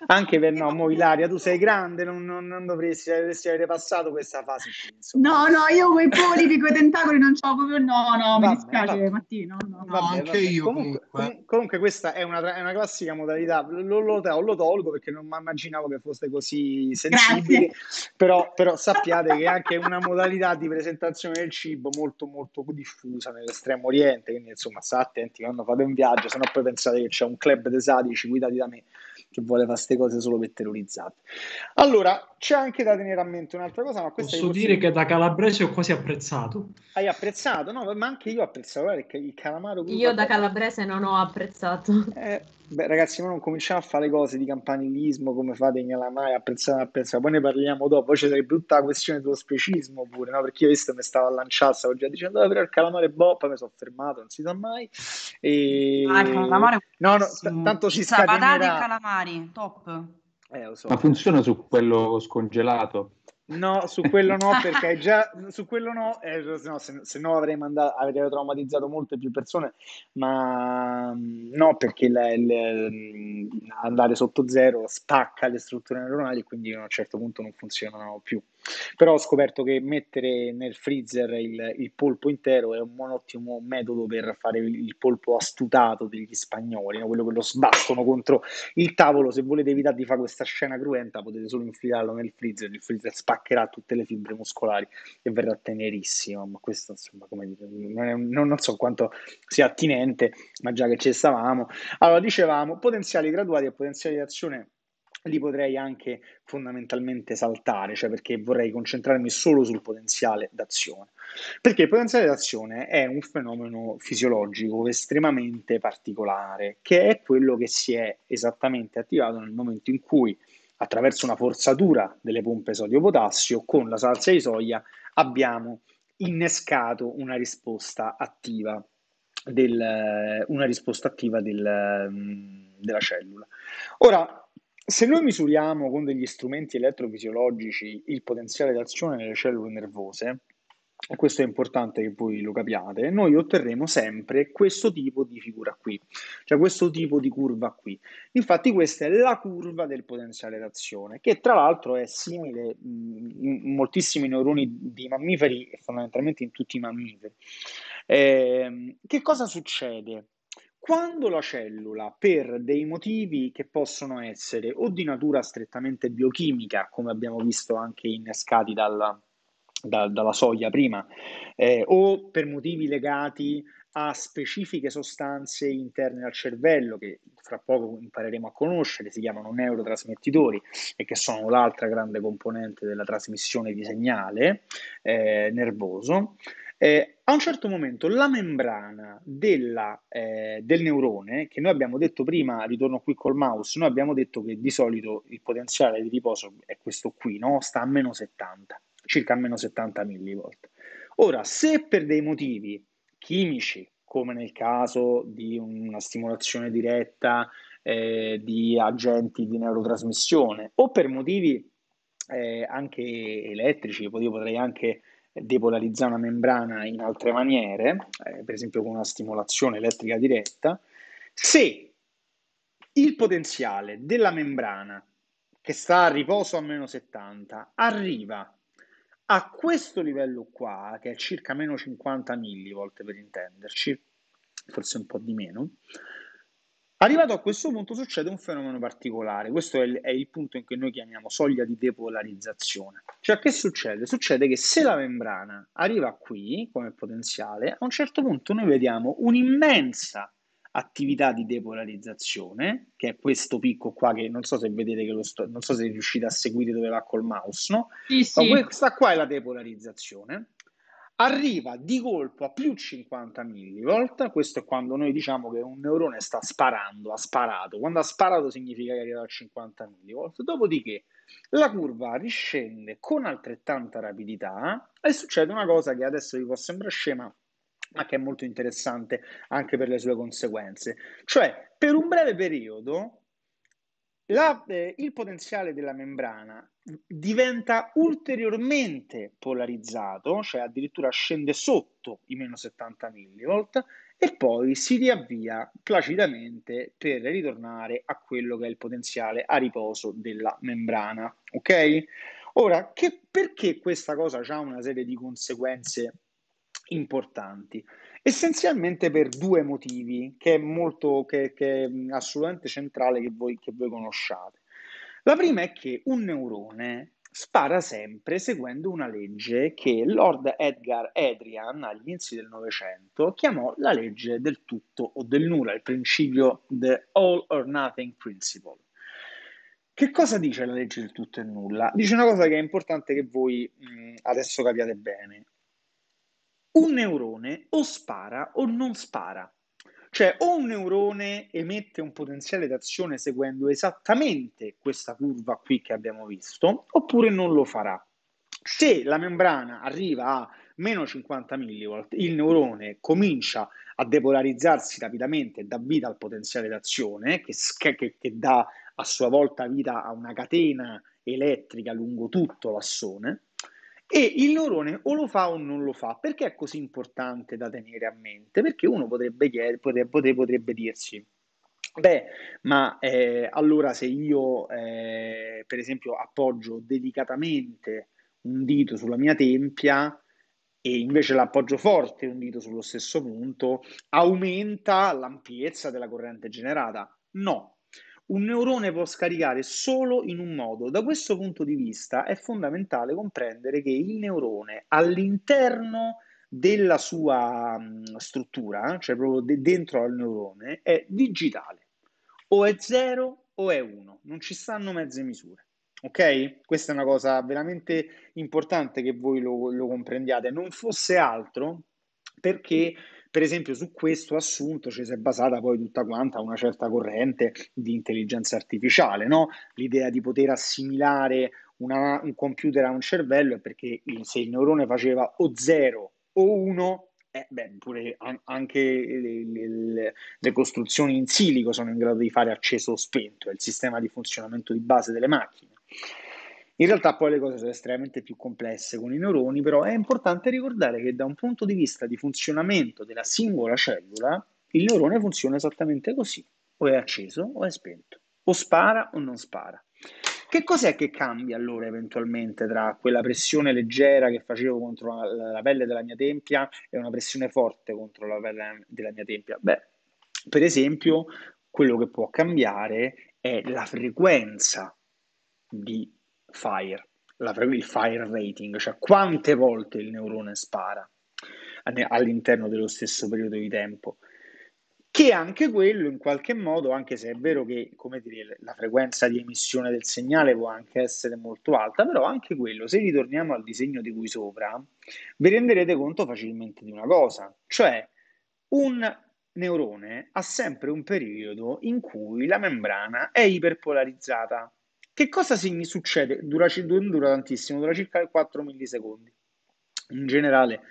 anche per no, mo, Ilaria, tu sei grande, non, non, non dovresti, dovresti avere passato questa fase. Insomma. No, no, io quei polipi, quei tentacoli non c'ho proprio, no, no, vabbè, mi dispiace Mattino. No, no. Vabbè, anche io comunque, comunque. comunque questa è una, è una, classica modalità, lo, lo, lo, tolgo perché non mi immaginavo che fosse così sensibile possibile, però, però, sappiate che è anche una modalità di presentazione del cibo molto molto diffusa nell'estremo oriente, quindi insomma state attenti quando fate un viaggio, se no poi pensate che c'è un club dei sadici guidati da me che vuole fare queste cose solo per terrorizzate. Allora, c'è anche da tenere a mente un'altra cosa, ma questa Posso dire che da calabrese ho quasi apprezzato. Hai apprezzato? No, ma anche io ho apprezzato, guarda, il calamaro... Io da calabrese non ho apprezzato. Eh, Beh, ragazzi, ma non cominciamo a fare cose di campanilismo come fate in Alamai, a pensare, a pensare, poi ne parliamo dopo. Poi c'è la brutta questione dello specismo pure, no? Perché io visto mi stavo a lanciare, stavo già dicendo, ah, però il calamare boh, poi mi sono fermato, non si sa mai. E... Ah, il calamare No, no t- tanto ci sta. Patate e calamari, top. Eh, so. Ma funziona su quello scongelato? No, su quello no, <laughs> perché già su quello no, eh, se, se, no avrei, mandato, avrei traumatizzato molte più persone, ma mm, no, perché la, la, mm, andare sotto zero spacca le strutture neuronali e quindi a un certo punto non funzionano più. Però ho scoperto che mettere nel freezer il, il polpo intero è un buon ottimo metodo per fare il, il polpo astutato degli spagnoli, no? quello che lo sbattono contro il tavolo. Se volete evitare di fare questa scena cruenta, potete solo infilarlo nel freezer, il freezer spaccherà tutte le fibre muscolari e verrà tenerissimo. Ma questo, insomma, come dire, non, è, non, non so quanto sia attinente, ma già che ci stavamo. Allora, dicevamo potenziali graduati e potenziali di azione li potrei anche fondamentalmente saltare, cioè perché vorrei concentrarmi solo sul potenziale d'azione. Perché il potenziale d'azione è un fenomeno fisiologico estremamente particolare, che è quello che si è esattamente attivato nel momento in cui, attraverso una forzatura delle pompe sodio-potassio, con la salsa di soia abbiamo innescato una risposta attiva del, una risposta attiva del, mm, della cellula. Ora, se noi misuriamo con degli strumenti elettrofisiologici il potenziale d'azione nelle cellule nervose, e questo è importante che voi lo capiate, noi otterremo sempre questo tipo di figura qui, cioè questo tipo di curva qui. Infatti questa è la curva del potenziale d'azione, che tra l'altro è simile mm, in moltissimi neuroni di mammiferi e fondamentalmente in tutti i mammiferi. Eh, che cosa succede? Quando la cellula, per dei motivi che possono essere o di natura strettamente biochimica, come abbiamo visto anche innescati dal, da, dalla soia prima, eh, o per motivi legati a specifiche sostanze interne al cervello, che fra poco impareremo a conoscere, si chiamano neurotrasmettitori e che sono l'altra grande componente della trasmissione di segnale eh, nervoso, eh, a un certo momento la membrana della, eh, del neurone, che noi abbiamo detto prima, ritorno qui col mouse, noi abbiamo detto che di solito il potenziale di riposo è questo qui, no? sta a meno 70, circa a meno 70 millivolt. Ora, se per dei motivi chimici, come nel caso di una stimolazione diretta eh, di agenti di neurotrasmissione, o per motivi eh, anche elettrici, io potrei anche depolarizzare una membrana in altre maniere, eh, per esempio con una stimolazione elettrica diretta, se il potenziale della membrana che sta a riposo a meno 70 arriva a questo livello qua, che è circa meno 50 millivolt per intenderci, forse un po' di meno, Arrivato a questo punto succede un fenomeno particolare, questo è il, è il punto in cui noi chiamiamo soglia di depolarizzazione. Cioè che succede? Succede che se la membrana arriva qui come potenziale, a un certo punto noi vediamo un'immensa attività di depolarizzazione, che è questo picco qua che non so se vedete che lo sto, non so se riuscite a seguire dove va col mouse, no? Sì, sì. questa qua è la depolarizzazione arriva di colpo a più 50 millivolt, questo è quando noi diciamo che un neurone sta sparando, ha sparato, quando ha sparato significa che è arrivato a 50 millivolt, dopodiché la curva riscende con altrettanta rapidità e succede una cosa che adesso vi può sembrare scema, ma che è molto interessante anche per le sue conseguenze, cioè per un breve periodo la, eh, il potenziale della membrana diventa ulteriormente polarizzato, cioè addirittura scende sotto i meno 70 mV e poi si riavvia placidamente per ritornare a quello che è il potenziale a riposo della membrana, ok? Ora, che, perché questa cosa ha una serie di conseguenze importanti? Essenzialmente per due motivi, che è molto, che, che è assolutamente centrale che voi, che voi conosciate. La prima è che un neurone spara sempre seguendo una legge che Lord Edgar Adrian agli inizi del Novecento chiamò la legge del tutto o del nulla, il principio The All or Nothing Principle. Che cosa dice la legge del tutto e nulla? Dice una cosa che è importante che voi mh, adesso capiate bene. Un neurone o spara o non spara. Cioè, o un neurone emette un potenziale d'azione seguendo esattamente questa curva qui che abbiamo visto, oppure non lo farà. Se la membrana arriva a meno 50 millivolt, il neurone comincia a depolarizzarsi rapidamente e dà vita al potenziale d'azione, che, che, che dà a sua volta vita a una catena elettrica lungo tutto l'assone, e il neurone o lo fa o non lo fa. Perché è così importante da tenere a mente? Perché uno potrebbe, potrebbe, potrebbe dirsi, beh, ma eh, allora se io eh, per esempio appoggio delicatamente un dito sulla mia tempia e invece l'appoggio forte un dito sullo stesso punto, aumenta l'ampiezza della corrente generata? No, un neurone può scaricare solo in un modo. Da questo punto di vista è fondamentale comprendere che il neurone all'interno della sua struttura, cioè proprio dentro al neurone, è digitale. O è 0 o è 1, non ci stanno mezze misure. Ok? Questa è una cosa veramente importante che voi lo, lo comprendiate, non fosse altro perché per esempio su questo assunto ci si è basata poi tutta quanta una certa corrente di intelligenza artificiale, no? l'idea di poter assimilare una, un computer a un cervello è perché se il neurone faceva o 0 o 1 eh, beh, pure an- anche le, le, le, costruzioni in silico sono in grado di fare acceso o spento, è il sistema di funzionamento di base delle macchine. In realtà poi le cose sono estremamente più complesse con i neuroni, però è importante ricordare che da un punto di vista di funzionamento della singola cellula, il neurone funziona esattamente così, o è acceso o è spento, o spara o non spara. Che cos'è che cambia allora eventualmente tra quella pressione leggera che facevo contro la pelle della mia tempia e una pressione forte contro la pelle della mia tempia? Beh, per esempio, quello che può cambiare è la frequenza di fire, la, il fire rating, cioè quante volte il neurone spara all'interno dello stesso periodo di tempo che anche quello in qualche modo, anche se è vero che dire, la frequenza di emissione del segnale può anche essere molto alta, però anche quello, se ritorniamo al disegno di cui sopra, vi renderete conto facilmente di una cosa, cioè un neurone ha sempre un periodo in cui la membrana è iperpolarizzata, che cosa mi succede? Dura, dura tantissimo, dura circa 4 millisecondi. In generale,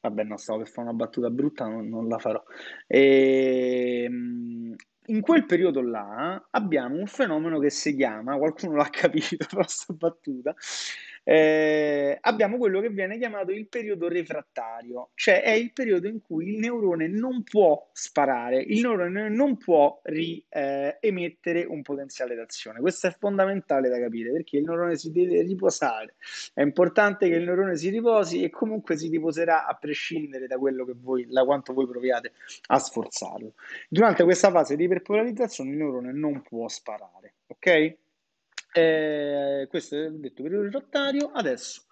vabbè, no, stavo per fare una battuta brutta, non, non la farò. E, ehm, in quel periodo là abbiamo un fenomeno che si chiama, qualcuno l'ha capito la <laughs> sta battuta, eh, abbiamo quello che viene chiamato il periodo refrattario, cioè è il periodo in cui il neurone non può sparare, il neurone non può riemettere eh, un potenziale d'azione. Questo è fondamentale da capire perché il neurone si deve riposare. È importante che il neurone si riposi e comunque si riposerà a prescindere da quello che voi, da quanto voi proviate a sforzarlo. Durante questa fase di iperpolarizzazione il neurone non può sparare, ok? Eh, questo è detto periodo il Adesso,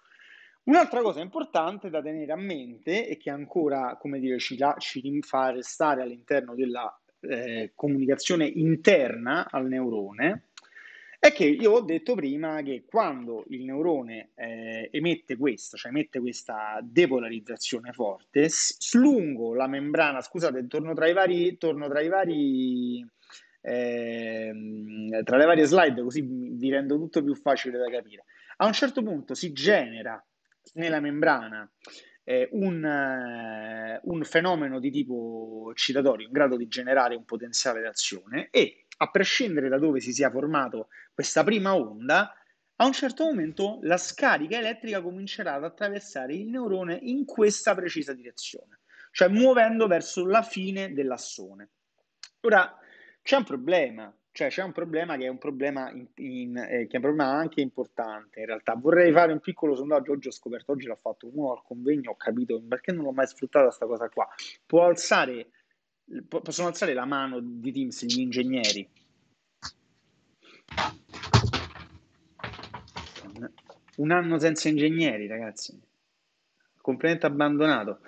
un'altra cosa importante da tenere a mente e che ancora, come dire, ci, la, ci fa restare all'interno della eh, comunicazione interna al neurone, è che io ho detto prima che quando il neurone eh, emette questa, cioè emette questa depolarizzazione forte, lungo la membrana, scusate, torno tra i vari, torno tra i vari eh, tra le varie slide, così vi rendo tutto più facile da capire. A un certo punto si genera nella membrana eh, un, eh, un, fenomeno di tipo eccitatorio in grado di generare un potenziale d'azione e a prescindere da dove si sia formato questa prima onda, a un certo momento la scarica elettrica comincerà ad attraversare il neurone in questa precisa direzione, cioè muovendo verso la fine dell'assone. Ora, c'è un problema, cioè c'è un problema che è un problema, in, in, eh, che è un problema anche importante in realtà. Vorrei fare un piccolo sondaggio, oggi ho scoperto, oggi l'ha fatto uno al convegno, ho capito perché non l'ho mai sfruttata questa cosa qua. Può alzare, po- possono alzare la mano di Teams gli ingegneri? Un anno senza ingegneri, ragazzi. Completamente abbandonato.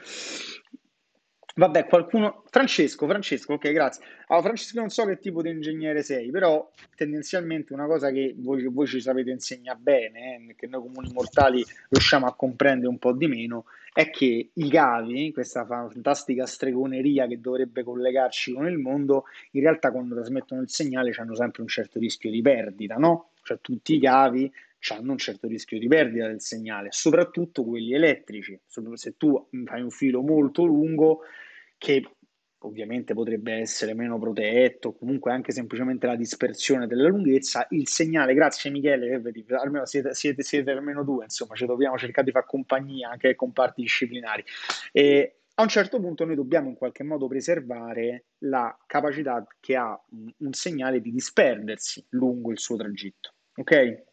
Vabbè, qualcuno. Francesco, Francesco, ok, grazie. Allora, Francesco, non so che tipo di ingegnere sei, però tendenzialmente una cosa che voi, voi ci sapete insegnare bene, eh, che noi comuni mortali riusciamo a comprendere un po' di meno, è che i cavi, questa fantastica stregoneria che dovrebbe collegarci con il mondo, in realtà quando trasmettono il segnale hanno sempre un certo rischio di perdita, no? Cioè tutti i cavi hanno un certo rischio di perdita del segnale, soprattutto quelli elettrici. Se tu fai un filo molto lungo che ovviamente potrebbe essere meno protetto, comunque anche semplicemente la dispersione della lunghezza, il segnale, grazie Michele, che eh, almeno siete, siete, siete almeno due, insomma, ci dobbiamo cercare di far compagnia anche con parti disciplinari. E a un certo punto noi dobbiamo in qualche modo preservare la capacità che ha un segnale di disperdersi lungo il suo tragitto, ok?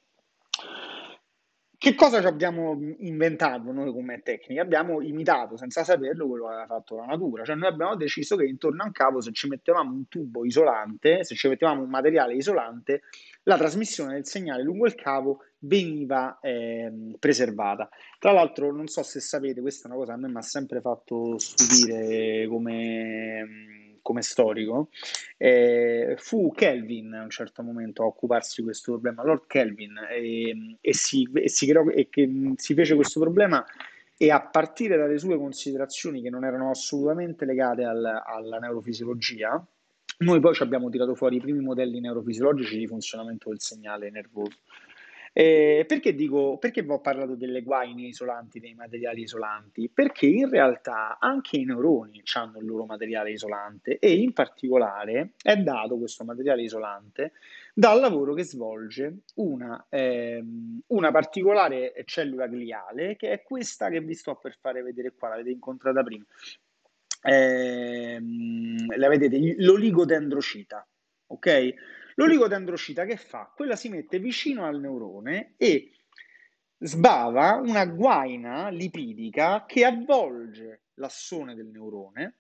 Che cosa ci abbiamo inventato noi come tecnica? Abbiamo imitato senza saperlo quello che aveva fatto la natura, cioè noi abbiamo deciso che intorno a un cavo se ci mettevamo un tubo isolante, se ci mettevamo un materiale isolante, la trasmissione del segnale lungo il cavo veniva eh, preservata. Tra l'altro non so se sapete, questa è una cosa che a me mi ha sempre fatto stupire come come storico, eh, fu Kelvin a un certo momento a occuparsi di questo problema, Lord Kelvin, e, ehm, e, si, e, si, creò, e mm, si fece questo problema e a partire dalle sue considerazioni che non erano assolutamente legate al, alla neurofisiologia, noi poi ci abbiamo tirato fuori i primi modelli neurofisiologici di funzionamento del segnale nervoso. Eh, perché, dico, perché ho parlato delle guaine isolanti, dei materiali isolanti? Perché in realtà anche i neuroni hanno il loro materiale isolante e in particolare è dato questo materiale isolante dal lavoro che svolge una, ehm, una particolare cellula gliale che è questa che vi sto per fare vedere qua, l'avete incontrata prima. Eh, la vedete, l'oligodendrocita, ok? L'oligodendrocita che fa? Quella si mette vicino al neurone e sbava una guaina lipidica che avvolge l'assone del neurone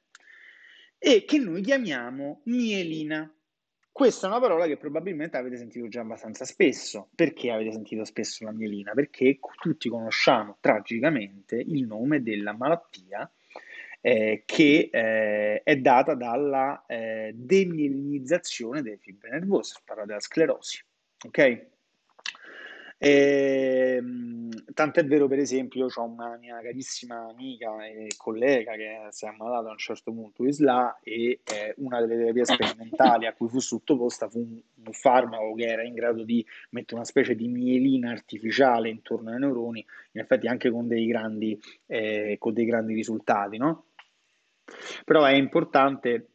e che noi chiamiamo mielina. Questa è una parola che probabilmente avete sentito già abbastanza spesso. Perché avete sentito spesso la mielina? Perché tutti conosciamo tragicamente il nome della malattia eh, che eh, è data dalla eh, demilinizzazione delle fibre nervose, si parla della sclerosi. Ok? E, ehm, tant'è vero, per esempio, ho una mia carissima amica e collega che si è ammalata a un certo punto in SLA e eh, una delle terapie sperimentali a cui fu sottoposta fu un, un, farmaco che era in grado di mettere una specie di mielina artificiale intorno ai neuroni, in effetti anche con dei grandi, eh, con dei grandi risultati, no? Però è importante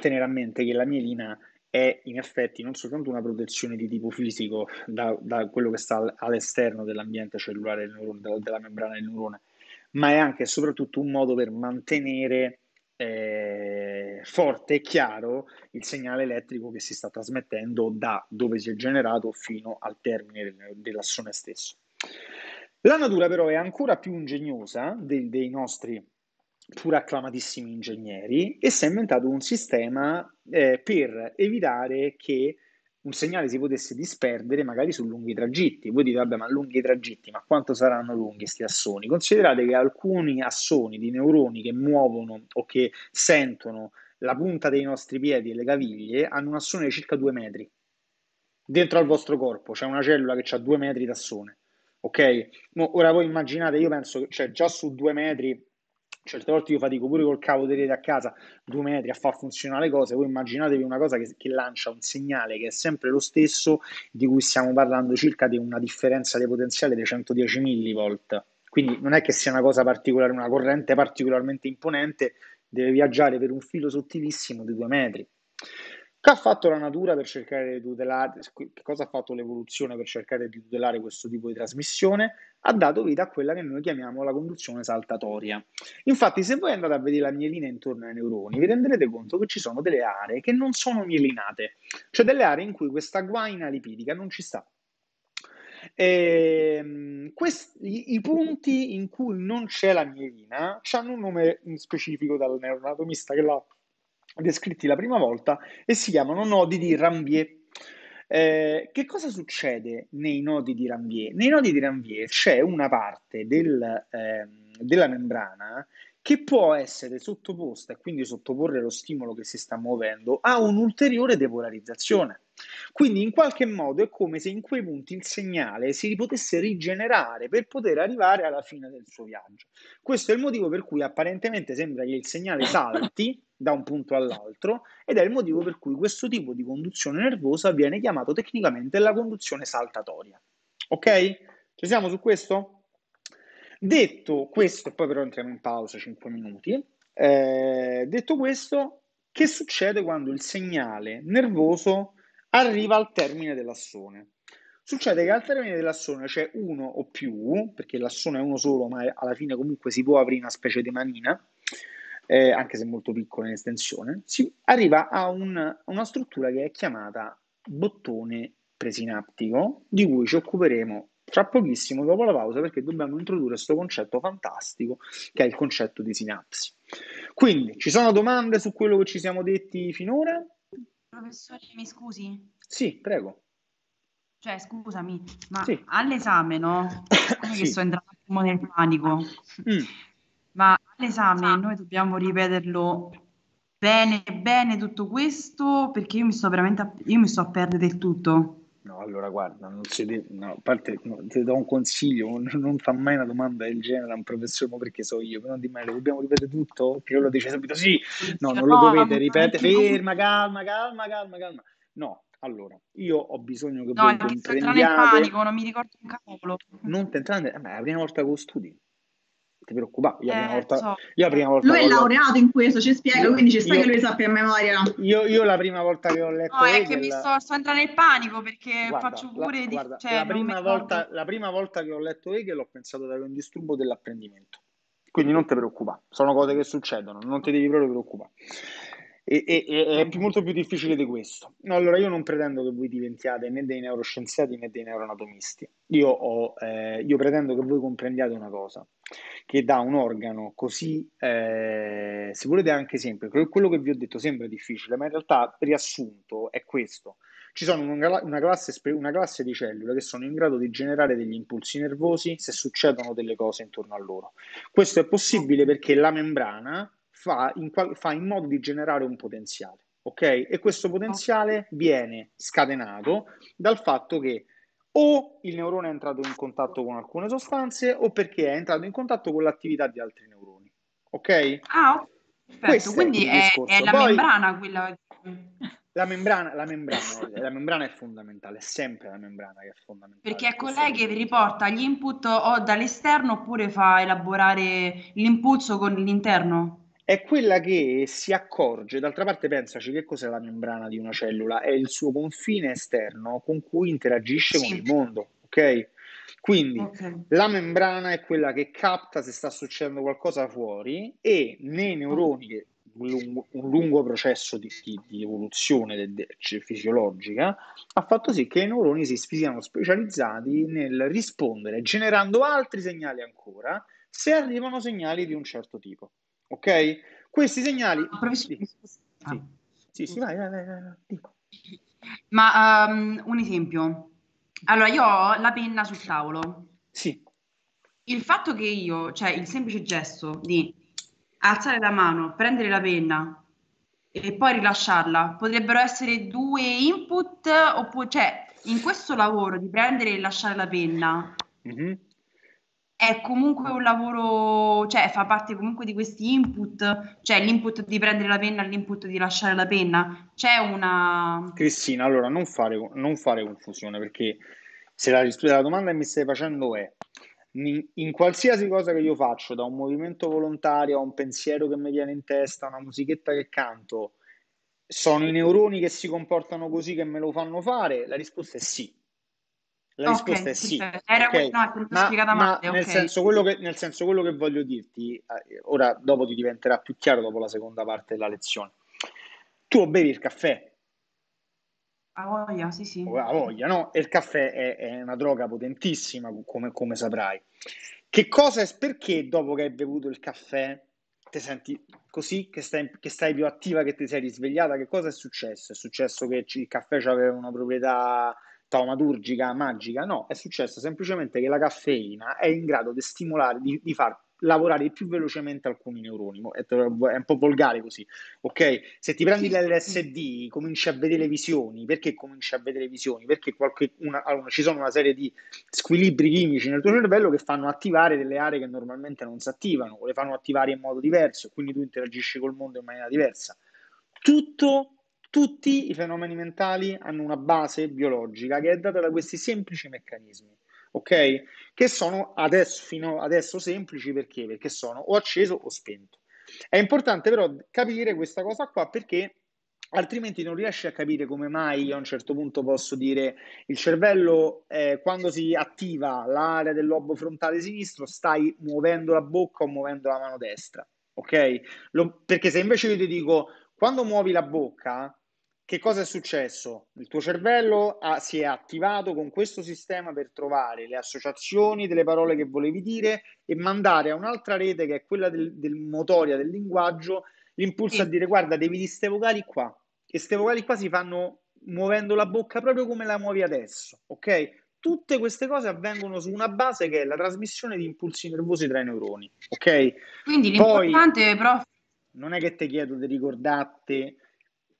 tenere a mente che la mielina è in effetti non soltanto una protezione di tipo fisico da, da quello che sta all'esterno dell'ambiente cellulare del neurone, della membrana del neurone, ma è anche e soprattutto un modo per mantenere eh, forte e chiaro il segnale elettrico che si sta trasmettendo da dove si è generato fino al termine dell'assone stesso. La natura però è ancora più ingegnosa dei, dei nostri pur acclamatissimi ingegneri, e si è inventato un sistema eh, per evitare che un segnale si potesse disperdere magari su lunghi tragitti. Voi dite, vabbè, ma lunghi tragitti, ma quanto saranno lunghi questi assoni? Considerate che alcuni assoni di neuroni che muovono o che sentono la punta dei nostri piedi e le caviglie hanno un assone di circa 2 metri. Dentro al vostro corpo c'è una cellula che ha 2 metri d'assone. Ok? Ora voi immaginate, io penso che cioè, già su 2 metri certe volte io fatico pure col cavo di rete a casa due metri a far funzionare le cose, voi immaginatevi una cosa che, che, lancia un segnale che è sempre lo stesso, di cui stiamo parlando circa di una differenza di potenziale di 110 millivolt. Quindi non è che sia una cosa particolare, una corrente particolarmente imponente, deve viaggiare per un filo sottilissimo di due metri. Che ha fatto la natura per cercare di tutelare, che cosa ha fatto l'evoluzione per cercare di tutelare questo tipo di trasmissione? Ha dato vita a quella che noi chiamiamo la conduzione saltatoria. Infatti, se voi andate a vedere la mielina intorno ai neuroni, vi renderete conto che ci sono delle aree che non sono mielinate, cioè delle aree in cui questa guaina lipidica non ci sta. E, ehm, questi, I punti in cui non c'è la mielina hanno un nome specifico dal neuroanatomista che l'ha descritti la prima volta e si chiamano nodi di Rambier. Eh, che cosa succede nei nodi di Rambier? Nei nodi di Rambier c'è una parte del, eh, della membrana che può essere sottoposta e quindi sottoporre lo stimolo che si sta muovendo a un'ulteriore depolarizzazione. Quindi in qualche modo è come se in quei punti il segnale si potesse rigenerare per poter arrivare alla fine del suo viaggio. Questo è il motivo per cui apparentemente sembra che il segnale salti da un punto all'altro ed è il motivo per cui questo tipo di conduzione nervosa viene chiamato tecnicamente la conduzione saltatoria. Ok? Ci siamo su questo? Detto questo, e poi però entriamo in pausa 5 minuti, eh, detto questo, che succede quando il segnale nervoso arriva al termine dell'assone? Succede che al termine dell'assone c'è uno o più, perché l'assone è uno solo, ma alla fine comunque si può aprire una specie di manina, eh, anche se molto piccola in estensione, si arriva a un, una struttura che è chiamata bottone presinaptico, di cui ci occuperemo tra pochissimo dopo la pausa perché dobbiamo introdurre questo concetto fantastico che è il concetto di sinapsi. Quindi, ci sono domande su quello che ci siamo detti finora? Professore, mi scusi? Sì, prego. Cioè, scusami, ma sì. all'esame, no? Come <coughs> sì. che sono entrato un po' nel panico. Mm ma all'esame noi dobbiamo ripeterlo bene, bene tutto questo perché io mi sto veramente a, io mi sto a perdere del tutto. No, allora guarda, non si deve, no, a parte no, ti do un consiglio, non, non fa mai una domanda del genere a un professore, perché so io, però di me lo dobbiamo ripetere tutto? Che lo dice subito sì, no, non lo dovete, ripete, ferma, calma, calma, calma, calma. No, allora, io ho bisogno che no, voi comprendiate... No, non mi ricordo un cavolo. Non entrate, è la prima volta che lo studi ti preoccupare. Io, eh, volta, so. io la prima volta. Lui è laureato in questo, ci spiega, io, quindi ci sta io, che lui sappia a memoria. Io, io, la prima volta che ho letto. No, è che mi sto, sto entrando nel panico perché guarda, faccio pure. La, di... guarda, cioè, la, prima volta, la, prima volta, che ho letto Hegel ho pensato di avere un disturbo dell'apprendimento. Quindi non ti preoccupare, sono cose che succedono, non ti devi proprio preoccupare. E, e, e, è più, molto più difficile di questo. allora, io non pretendo che voi diventiate né dei neuroscienziati né dei neuroanatomisti. Io, ho, eh, io pretendo che voi comprendiate una cosa, che da un organo così, eh, se volete anche semplice, quello che vi ho detto sembra difficile, ma in realtà riassunto è questo. Ci sono una classe, una classe di cellule che sono in grado di generare degli impulsi nervosi se succedono delle cose intorno a loro. Questo è possibile perché la membrana fa in, fa in modo di generare un potenziale. ok? E questo potenziale viene scatenato dal fatto che o il neurone è entrato in contatto con alcune sostanze o perché è entrato in contatto con l'attività di altri neuroni. Ok? Ah, perfetto. Quindi è, è, è la Poi, membrana quella. La membrana, la, membrana, la membrana, è fondamentale, è sempre la membrana che è fondamentale. Perché è con che riporta gli input o dall'esterno oppure fa elaborare l'impulso con l'interno? è quella che si accorge, d'altra parte pensaci che cos'è la membrana di una cellula, è il suo confine esterno con cui interagisce sì. con il mondo, ok? Quindi okay. la membrana è quella che capta se sta succedendo qualcosa fuori e nei neuroni, che lungo, un lungo processo di, di, di evoluzione de, de, fisiologica, ha fatto sì che i neuroni si siano specializzati nel rispondere generando altri segnali ancora se arrivano segnali di un certo tipo. Ok? Questi segnali... Ma ah, Professor... Sì. Ah. sì, sì, vai, vai, vai, vai. Dico. Ma um, un esempio. Allora, io ho la penna sul tavolo. Sì. Il fatto che io, cioè il semplice gesto di alzare la mano, prendere la penna e poi rilasciarla, potrebbero essere due input, oppure, cioè, in questo lavoro di prendere e lasciare la penna, mm-hmm è comunque un lavoro, cioè fa parte comunque di questi input, cioè l'input di prendere la penna e l'input di lasciare la penna. C'è una... Cristina, allora non fare, non fare confusione perché se la risposta alla domanda che mi stai facendo è in, in, qualsiasi cosa che io faccio, da un movimento volontario a un pensiero che mi viene in testa, una musichetta che canto, sono i neuroni che si comportano così che me lo fanno fare? La risposta è sì. La risposta è sì. Era, okay. no, ma, spiegata ma male. Nel, okay. senso, quello che, nel senso, quello che voglio dirti, eh, ora dopo ti diventerà più chiaro dopo la seconda parte della lezione. Tu bevi il caffè. A voglia, sì, sì. A voglia, no? E il caffè è, è una droga potentissima, come, come saprai. Che cosa è, perché dopo che hai bevuto il caffè ti senti così, che stai, che stai, più attiva, che ti sei risvegliata? Che cosa è successo? È successo che il caffè aveva una proprietà taumaturgica, magica, no, è successo semplicemente che la caffeina è in grado di stimolare, di, di far lavorare più velocemente alcuni neuroni. È, un po' volgare così, ok? Se ti prendi l'LSD cominci a vedere visioni. Perché cominci a vedere visioni? Perché qualche, una, allora, ci sono una serie di squilibri chimici nel tuo cervello che fanno attivare delle aree che normalmente non si attivano o le fanno attivare in modo diverso, quindi tu interagisci col mondo in maniera diversa. Tutto tutti i fenomeni mentali hanno una base biologica che è data da questi semplici meccanismi, ok? Che sono adesso, fino adesso semplici perché? Perché sono o acceso o spento. È importante però capire questa cosa qua perché altrimenti non riesci a capire come mai io a un certo punto posso dire il cervello eh, quando si attiva l'area del lobo frontale sinistro stai muovendo la bocca o muovendo la mano destra, ok? Lo, perché se invece io ti dico quando muovi la bocca che cosa è successo? Il tuo cervello ha, si è attivato con questo sistema per trovare le associazioni delle parole che volevi dire e mandare a un'altra rete che è quella del, del motoria, del linguaggio, l'impulso e... a dire guarda devi di ste vocali qua e ste vocali qua si fanno muovendo la bocca proprio come la muovi adesso, ok? Tutte queste cose avvengono su una base che è la trasmissione di impulsi nervosi tra i neuroni, ok? Quindi l'importante, Poi, prof... Non è che ti chiedo di ricordarti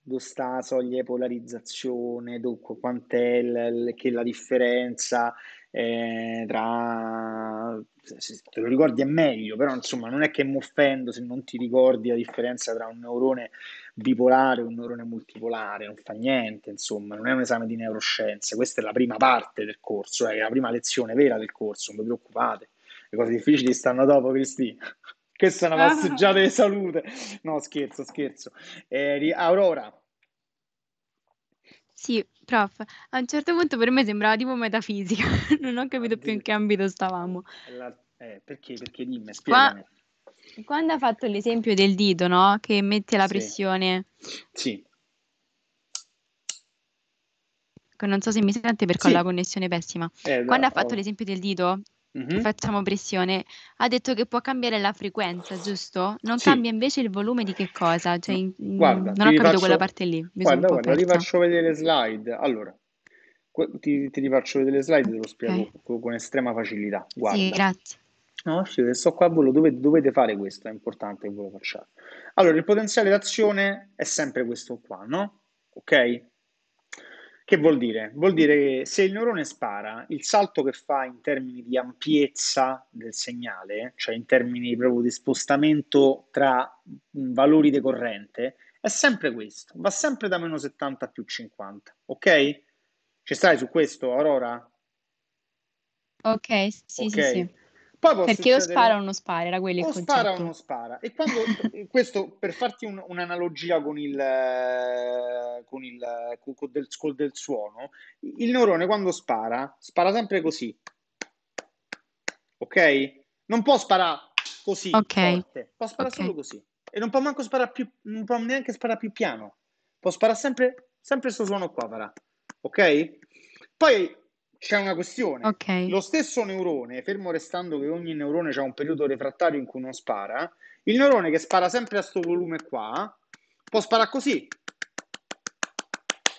dove sta la soglia di polarizzazione, quant'è l, che la differenza eh, tra... Se te lo ricordi è meglio, però insomma non è che mi offendo se non ti ricordi la differenza tra un neurone bipolare e un neurone multipolare, non fa niente, insomma, non è un esame di neuroscienze, questa è la prima parte del corso, eh, è la prima lezione vera del corso, non vi preoccupate, le cose difficili stanno dopo, Cristina. Questa è una ah. passeggiata di salute. No, scherzo, scherzo. Eh, Aurora. Sì, prof, a un certo punto per me sembrava tipo metafisica, <laughs> non ho capito più in che ambito stavamo. Eh, perché? Perché dimmi, spiegami. Qua, quando ha fatto l'esempio del dito, no? Che mette la sì. pressione. Sì. Non so se mi sente perché sì. ho la connessione pessima. Eh, quando no, ha fatto oh. l'esempio del dito, Mm-hmm. facciamo pressione, ha detto che può cambiare la frequenza, giusto? Non sì. cambia invece il volume di che cosa? Cioè, guarda, non ho capito faccio... quella parte lì. Mi guarda, guarda, ti faccio vedere slide. Allora, ti, ti rifaccio vedere le slide, te lo spiego okay. con, con, estrema facilità. Guarda. Sì, grazie. No, sì, sto qua a voi, dove, dovete fare questo, è importante che voi lo facciate. Allora, il potenziale d'azione è sempre questo qua, no? Ok? Che vuol dire? Vuol dire che se il neurone spara, il salto che fa in termini di ampiezza del segnale, cioè in termini proprio di spostamento tra valori decorrente, è sempre questo, va sempre da meno 70 a più 50, ok? Ci stai su questo, Aurora? Ok, sì, okay. sì, sì. Perché o spara o non spara, era quello o il concetto. spara o non spara. E quando, eh, questo per farti un, un'analogia con il, eh, con il con del, con del suono, il neurone quando spara, spara sempre così. Ok? Non può sparare così okay. forte, può sparare okay. solo così. E non può manco sparare più, non può neanche sparare più piano. Può sparare sempre, sempre questo suono qua, farà. Ok? Poi c'è una questione. Okay. Lo stesso neurone, fermo restando che ogni neurone ha un periodo refrattario in cui non spara, il neurone che spara sempre a questo volume qua può sparare così,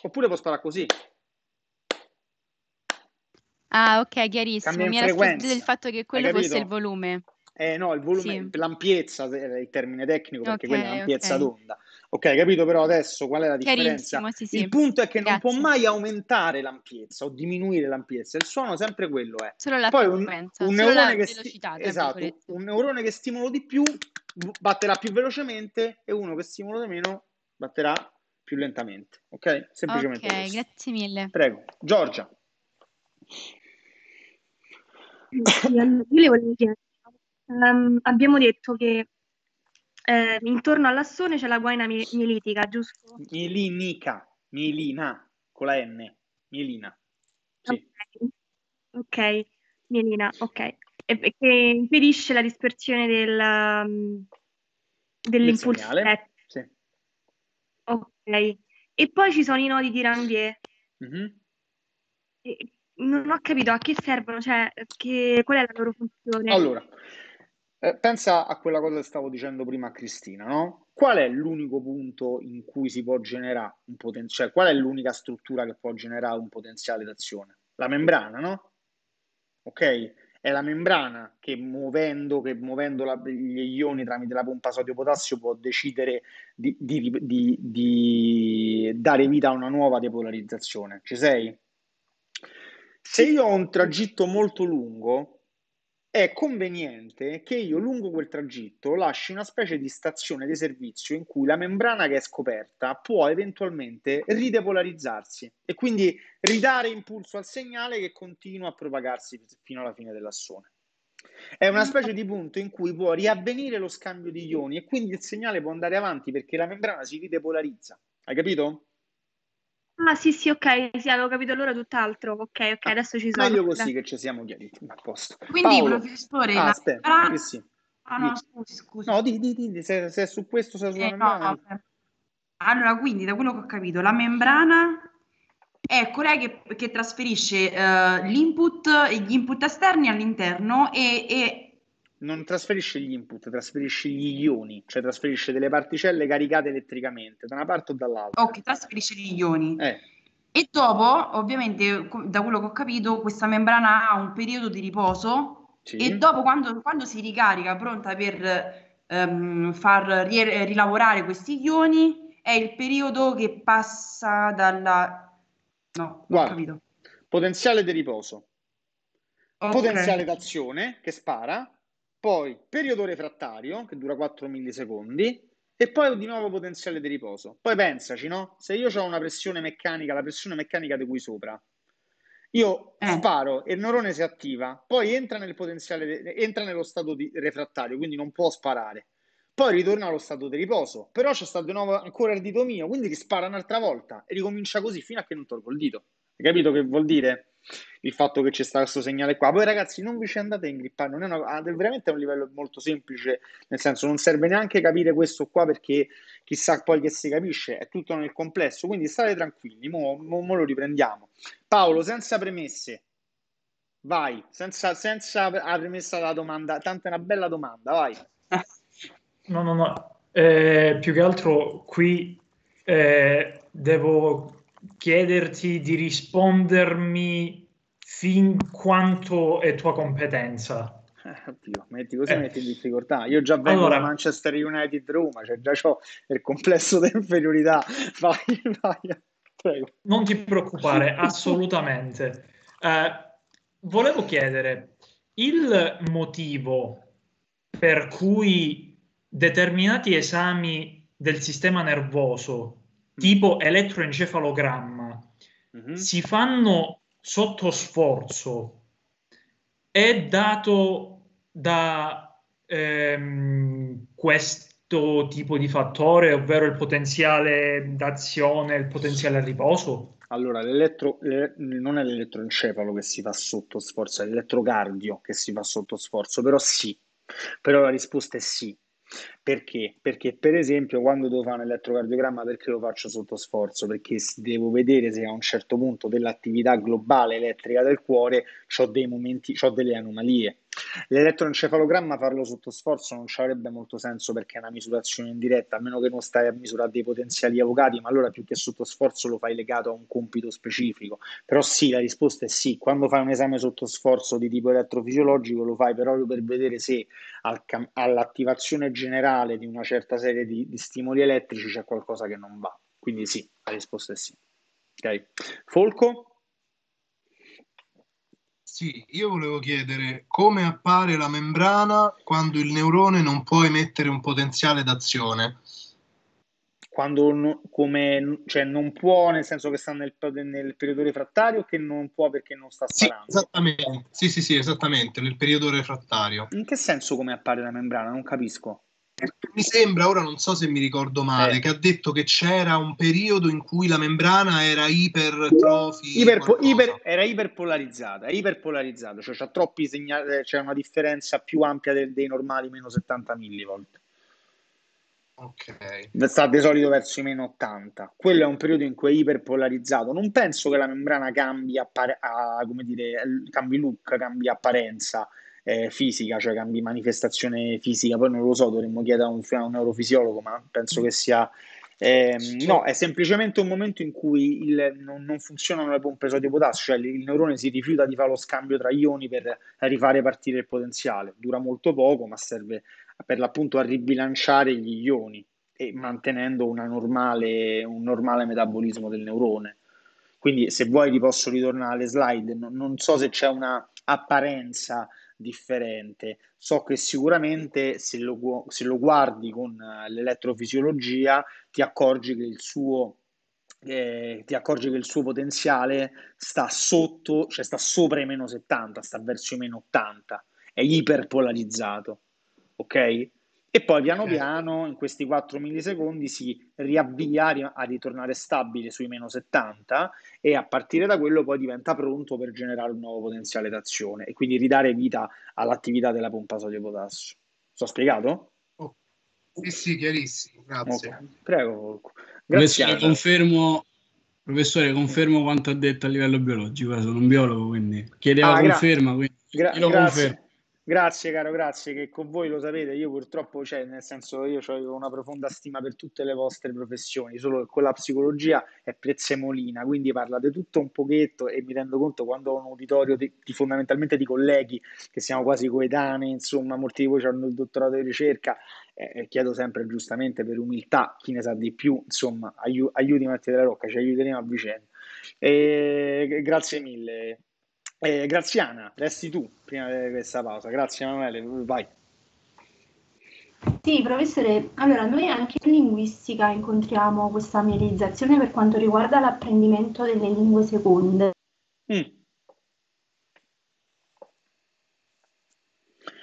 oppure può sparare così. Ah, ok, chiarissimo. Mi era sfuggito del fatto che quello fosse il volume. Eh no, il volume, sì. l'ampiezza è il termine tecnico perché okay, quella è l'ampiezza okay. d'onda. Ok, capito però adesso qual è la differenza? Sì, sì. Il punto è che Grazie. non può mai aumentare l'ampiezza o diminuire l'ampiezza, il suono sempre quello è. Solo la Poi un, un, la velocità. sti- esatto, un neurone che stimolo di più batterà più velocemente e uno che stimolo di meno batterà più lentamente, ok? Semplicemente Ok, questo. grazie mille. Prego. Giorgia. Io le volevo chiedere um, abbiamo detto che eh, intorno all'assone c'è la guaina mielitica, giusto? Mielinica, mielina, con la N, mielina. Sì. Okay. ok, mielina, ok. E, che impedisce la dispersione del, mm, dell'impulso. Sì. Ok. E poi ci sono i nodi di Ranvier. Mm-hmm. Non ho capito a che servono, cioè che, qual è la loro funzione. Allora, eh, pensa a quella cosa che stavo dicendo prima a Cristina, no? Qual è l'unico punto in cui si può generare un potenziale, cioè, qual è l'unica struttura che può generare un potenziale d'azione? La membrana, no? Ok? È la membrana che muovendo, che muovendo la, gli ioni tramite la pompa sodio-potassio può decidere di, di, di, di dare vita a una nuova depolarizzazione. Ci sei? Se io ho un tragitto molto lungo, è conveniente che io lungo quel tragitto lasci una specie di stazione di servizio in cui la membrana che è scoperta può eventualmente ridepolarizzarsi e quindi ridare impulso al segnale che continua a propagarsi fino alla fine dell'assone. È una specie di punto in cui può riavvenire lo scambio di ioni e quindi il segnale può andare avanti perché la membrana si ridepolarizza. Hai capito? Ah sì sì ok, sì, avevo capito allora tutt'altro, ok ok, ah, adesso ci sono. Meglio così che ci siamo chiariti, a posto. Quindi Paolo... professore... Ah, aspetta, la... ah, eh, sì. ah no, scusa. No, di, di, di, se, se, è su questo, se è sulla eh, membrana. No, allora, quindi da quello che ho capito, la membrana è quella che, che trasferisce uh, l'input e gli input esterni all'interno e, e non trasferisce gli input, trasferisce gli ioni, cioè trasferisce delle particelle caricate elettricamente da una parte o dall'altra. Ok, trasferisce gli ioni. Eh. E dopo, ovviamente, da quello che ho capito, questa membrana ha un periodo di riposo sì. e dopo, quando, quando, si ricarica, pronta per ehm, far ri- rilavorare questi ioni, è il periodo che passa dalla... No, Guarda, ho capito. Potenziale di riposo, okay. potenziale d'azione che spara poi periodo refrattario che dura 4 millisecondi e poi di nuovo potenziale di riposo. Poi pensaci, no? Se io ho una pressione meccanica, la pressione meccanica di cui sopra, io eh. sparo e il neurone si attiva, poi entra, nel potenziale, entra nello stato di refrattario, quindi non può sparare. Poi ritorna allo stato di riposo, però c'è stato di nuovo ancora il dito mio, quindi spara un'altra volta e ricomincia così fino a che non tolgo il dito. Hai capito che vuol dire? il fatto che c'è stato questo segnale qua. Poi ragazzi, non vi ci andate a ingrippare, non è, una, ah, è veramente un livello molto semplice, nel senso non serve neanche capire questo qua perché chissà poi che si capisce, è tutto nel complesso, quindi state tranquilli, mo, mo, mo lo riprendiamo. Paolo, senza premesse, vai, senza, senza la premessa della domanda, tanto è una bella domanda, vai. No, no, no, eh, più che altro qui eh, devo chiederti di rispondermi fin quanto è tua competenza. Eh, oddio, metti così eh. metti in difficoltà. Io già vengo allora, da Manchester United Roma, cioè già ho il complesso <laughs> di inferiorità. Vai, vai, prego. Non ti preoccupare, <laughs> assolutamente. Eh, volevo chiedere il motivo per cui determinati esami del sistema nervoso, mm. tipo elettroencefalogramma, mm-hmm. si fanno sotto sforzo è dato da ehm, questo tipo di fattore, ovvero il potenziale d'azione, il potenziale a riposo? Allora, non è l'elettroencefalo che si fa sotto sforzo, è l'elettrocardio che si fa sotto sforzo, però sì, però la risposta è sì, perché? Perché per esempio quando devo fare un elettrocardiogramma perché lo faccio sotto sforzo? Perché devo vedere se a un certo punto dell'attività globale elettrica del cuore ho dei momenti, ho delle anomalie L'elettroencefalogramma farlo sotto sforzo non ci avrebbe molto senso perché è una misurazione indiretta, a meno che non stai a misurare dei potenziali avvocati, ma allora più che sotto sforzo lo fai legato a un compito specifico. Però sì, la risposta è sì. Quando fai un esame sotto sforzo di tipo elettrofisiologico lo fai proprio per vedere se al cam- all'attivazione generale di una certa serie di, di stimoli elettrici c'è qualcosa che non va. Quindi sì, la risposta è sì. Ok. Folco? Sì, io volevo chiedere come appare la membrana quando il neurone non può emettere un potenziale d'azione. Quando no, come, cioè non può, nel senso che sta nel, nel periodo refrattario, che non può perché non sta sparando. Sì, esattamente. Sì, sì, sì, esattamente, nel periodo refrattario. In che senso come appare la membrana? Non capisco. Certo, mi sembra, ora non so se mi ricordo male, eh. che ha detto che c'era un periodo in cui la membrana era ipertrofi. Iper, iper, era iperpolarizzata, iperpolarizzata, cioè c'è troppi segnali, eh, c'è una differenza più ampia del, dei normali meno 70 millivolt. Ok. Sta di solito verso i meno 80. Quello è un periodo in cui è iperpolarizzato. Non penso che la membrana cambi, appar- a, come dire, cambi look, cambi apparenza eh, fisica, cioè cambi manifestazione fisica, poi non lo so, dovremmo chiedere a un, a un neurofisiologo, ma penso che sia... Eh, no, è semplicemente un momento in cui il, non, non, funzionano le pompe sodio potassio, cioè il neurone si rifiuta di fare lo scambio tra ioni per rifare partire il potenziale. Dura molto poco, ma serve per l'appunto a ribilanciare gli ioni e mantenendo normale, un normale metabolismo del neurone. Quindi se vuoi vi posso ritornare alle slide, non, non so se c'è una apparenza differente. So che sicuramente se lo, se lo guardi con eh, l'elettrofisiologia ti accorgi che il suo eh, ti accorgi che il suo potenziale sta sotto, cioè sta sopra i meno 70, sta verso i meno 80, è iperpolarizzato, ok? E poi piano eh. piano in questi 4 millisecondi si riavvia a ritornare stabile sui meno 70 e a partire da quello poi diventa pronto per generare un nuovo potenziale d'azione e quindi ridare vita all'attività della pompa sodio potassio. Sto spiegato? Oh, sì, sì, chiarissimo, grazie. Okay. Prego. Grazie. Professore, confermo, professore, confermo quanto ha detto a livello biologico, sono un biologo, quindi chiedeva ah, conferma, quindi gra- io lo confermo. Grazie caro, grazie che con voi lo sapete, io purtroppo cioè, nel senso io ho una profonda stima per tutte le vostre professioni, solo che con la psicologia è prezzemolina, quindi parlate tutto un pochetto e mi rendo conto quando ho un auditorio di, di fondamentalmente di colleghi che siamo quasi coetanei, insomma molti di voi hanno il dottorato di ricerca, eh, chiedo sempre giustamente per umiltà chi ne sa di più, insomma aiu- aiuti mettere della Rocca, ci aiuteremo a vicenda. E, grazie mille. Eh, Graziana, resti tu prima di questa pausa. Grazie Emanuele, vai. Sì, professore, allora noi anche in linguistica incontriamo questa mielizzazione per quanto riguarda l'apprendimento delle lingue seconde. Mm.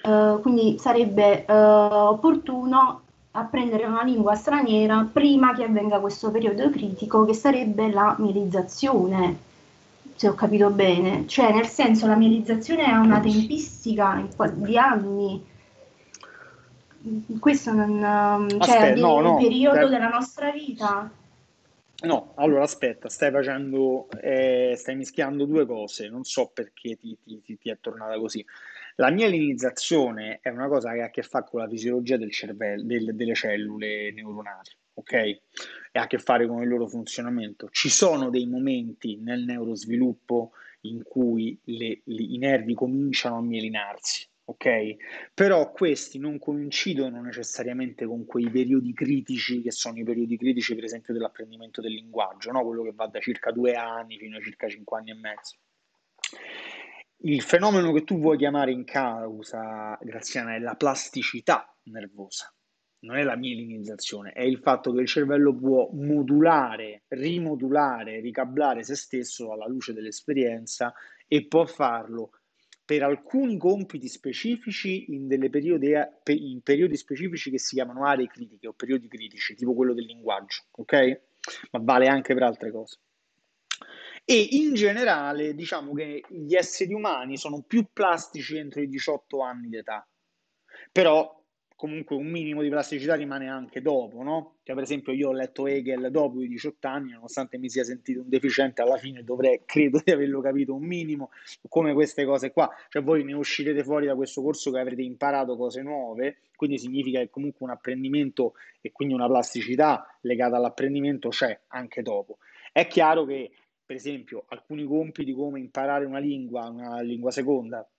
Uh, quindi sarebbe uh, opportuno apprendere una lingua straniera prima che avvenga questo periodo critico che sarebbe la mielizzazione se ho capito bene. Cioè, nel senso, la mielizzazione ha una tempistica di anni. Questo non... Um, cioè, Aspetta, no, un no, periodo per... della nostra vita. No, allora aspetta, stai facendo, eh, stai mischiando due cose, non so perché ti, ti, ti, è tornata così. La mielinizzazione è una cosa che ha a che fare con la fisiologia del cervello, del, delle cellule neuronali, ok? E ha a che fare con il loro funzionamento. Ci sono dei momenti nel neurosviluppo in cui le, le, i nervi cominciano a mielinarsi, ok? Però questi non coincidono necessariamente con quei periodi critici che sono i periodi critici, per esempio, dell'apprendimento del linguaggio, no? quello che va da circa due anni fino a circa cinque anni e mezzo. Il fenomeno che tu vuoi chiamare in causa, Graziana, è la plasticità nervosa non è la mielinizzazione, è il fatto che il cervello può modulare, rimodulare, ricablare se stesso alla luce dell'esperienza e può farlo per alcuni compiti specifici in, periodi, in periodi specifici che si chiamano aree critiche o periodi critici, tipo quello del linguaggio, ok? Ma vale anche per altre cose. E in generale diciamo che gli esseri umani sono più plastici entro i 18 anni d'età, però comunque un minimo di plasticità rimane anche dopo, no? Cioè, per esempio, io ho letto Hegel dopo i 18 anni, nonostante mi sia sentito un deficiente, alla fine dovrei, <laughs> credo di averlo capito un minimo, come queste cose qua. Cioè, voi ne uscirete fuori da questo corso che avrete imparato cose nuove, quindi significa che comunque un apprendimento e quindi una plasticità legata all'apprendimento c'è anche dopo. È chiaro che, per esempio, alcuni compiti come imparare una lingua, una lingua seconda,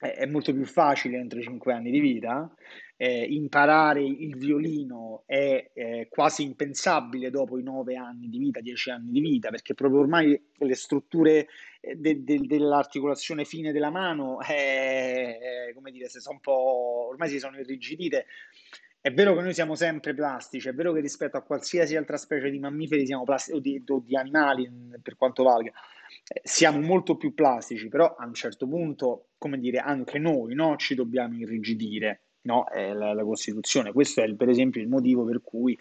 è molto più facile entro i 5 anni di vita. Eh, imparare il violino è eh, quasi impensabile dopo i 9 anni di vita, 10 anni di vita, perché proprio ormai le strutture eh, de- de- dell'articolazione fine della mano, è, eh, eh, come dire, se sono un po', ormai si sono irrigidite. È vero che noi siamo sempre plastici, è vero che rispetto a qualsiasi altra specie di mammiferi siamo plastici, o di, o di animali per quanto valga, siamo molto più plastici, però a un certo punto, come dire, anche noi no, ci dobbiamo irrigidire, no? la, la, Costituzione. Questo è il, per esempio il motivo per cui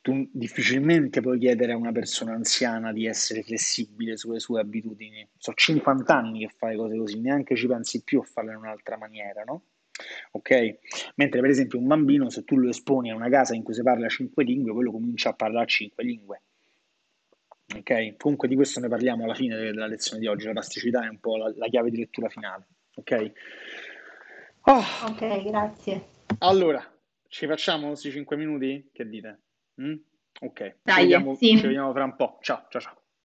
tu difficilmente puoi chiedere a una persona anziana di essere flessibile sulle sue abitudini. Sono 50 anni che fai cose così, neanche ci pensi più a farle in un'altra maniera, no? Ok? Mentre per esempio un bambino, se tu lo esponi a una casa in cui si parla cinque lingue, quello comincia a parlare cinque lingue Okay? Comunque di questo ne parliamo alla fine della lezione di oggi, l'elasticità è un po' la, la chiave di lettura finale. Ok? Oh. Ok, grazie. Allora, ci facciamo questi 5 minuti? Che dite? Mm? Ok, Dai, ci, vediamo, sì. ci vediamo fra un po'. Ciao, ciao, ciao.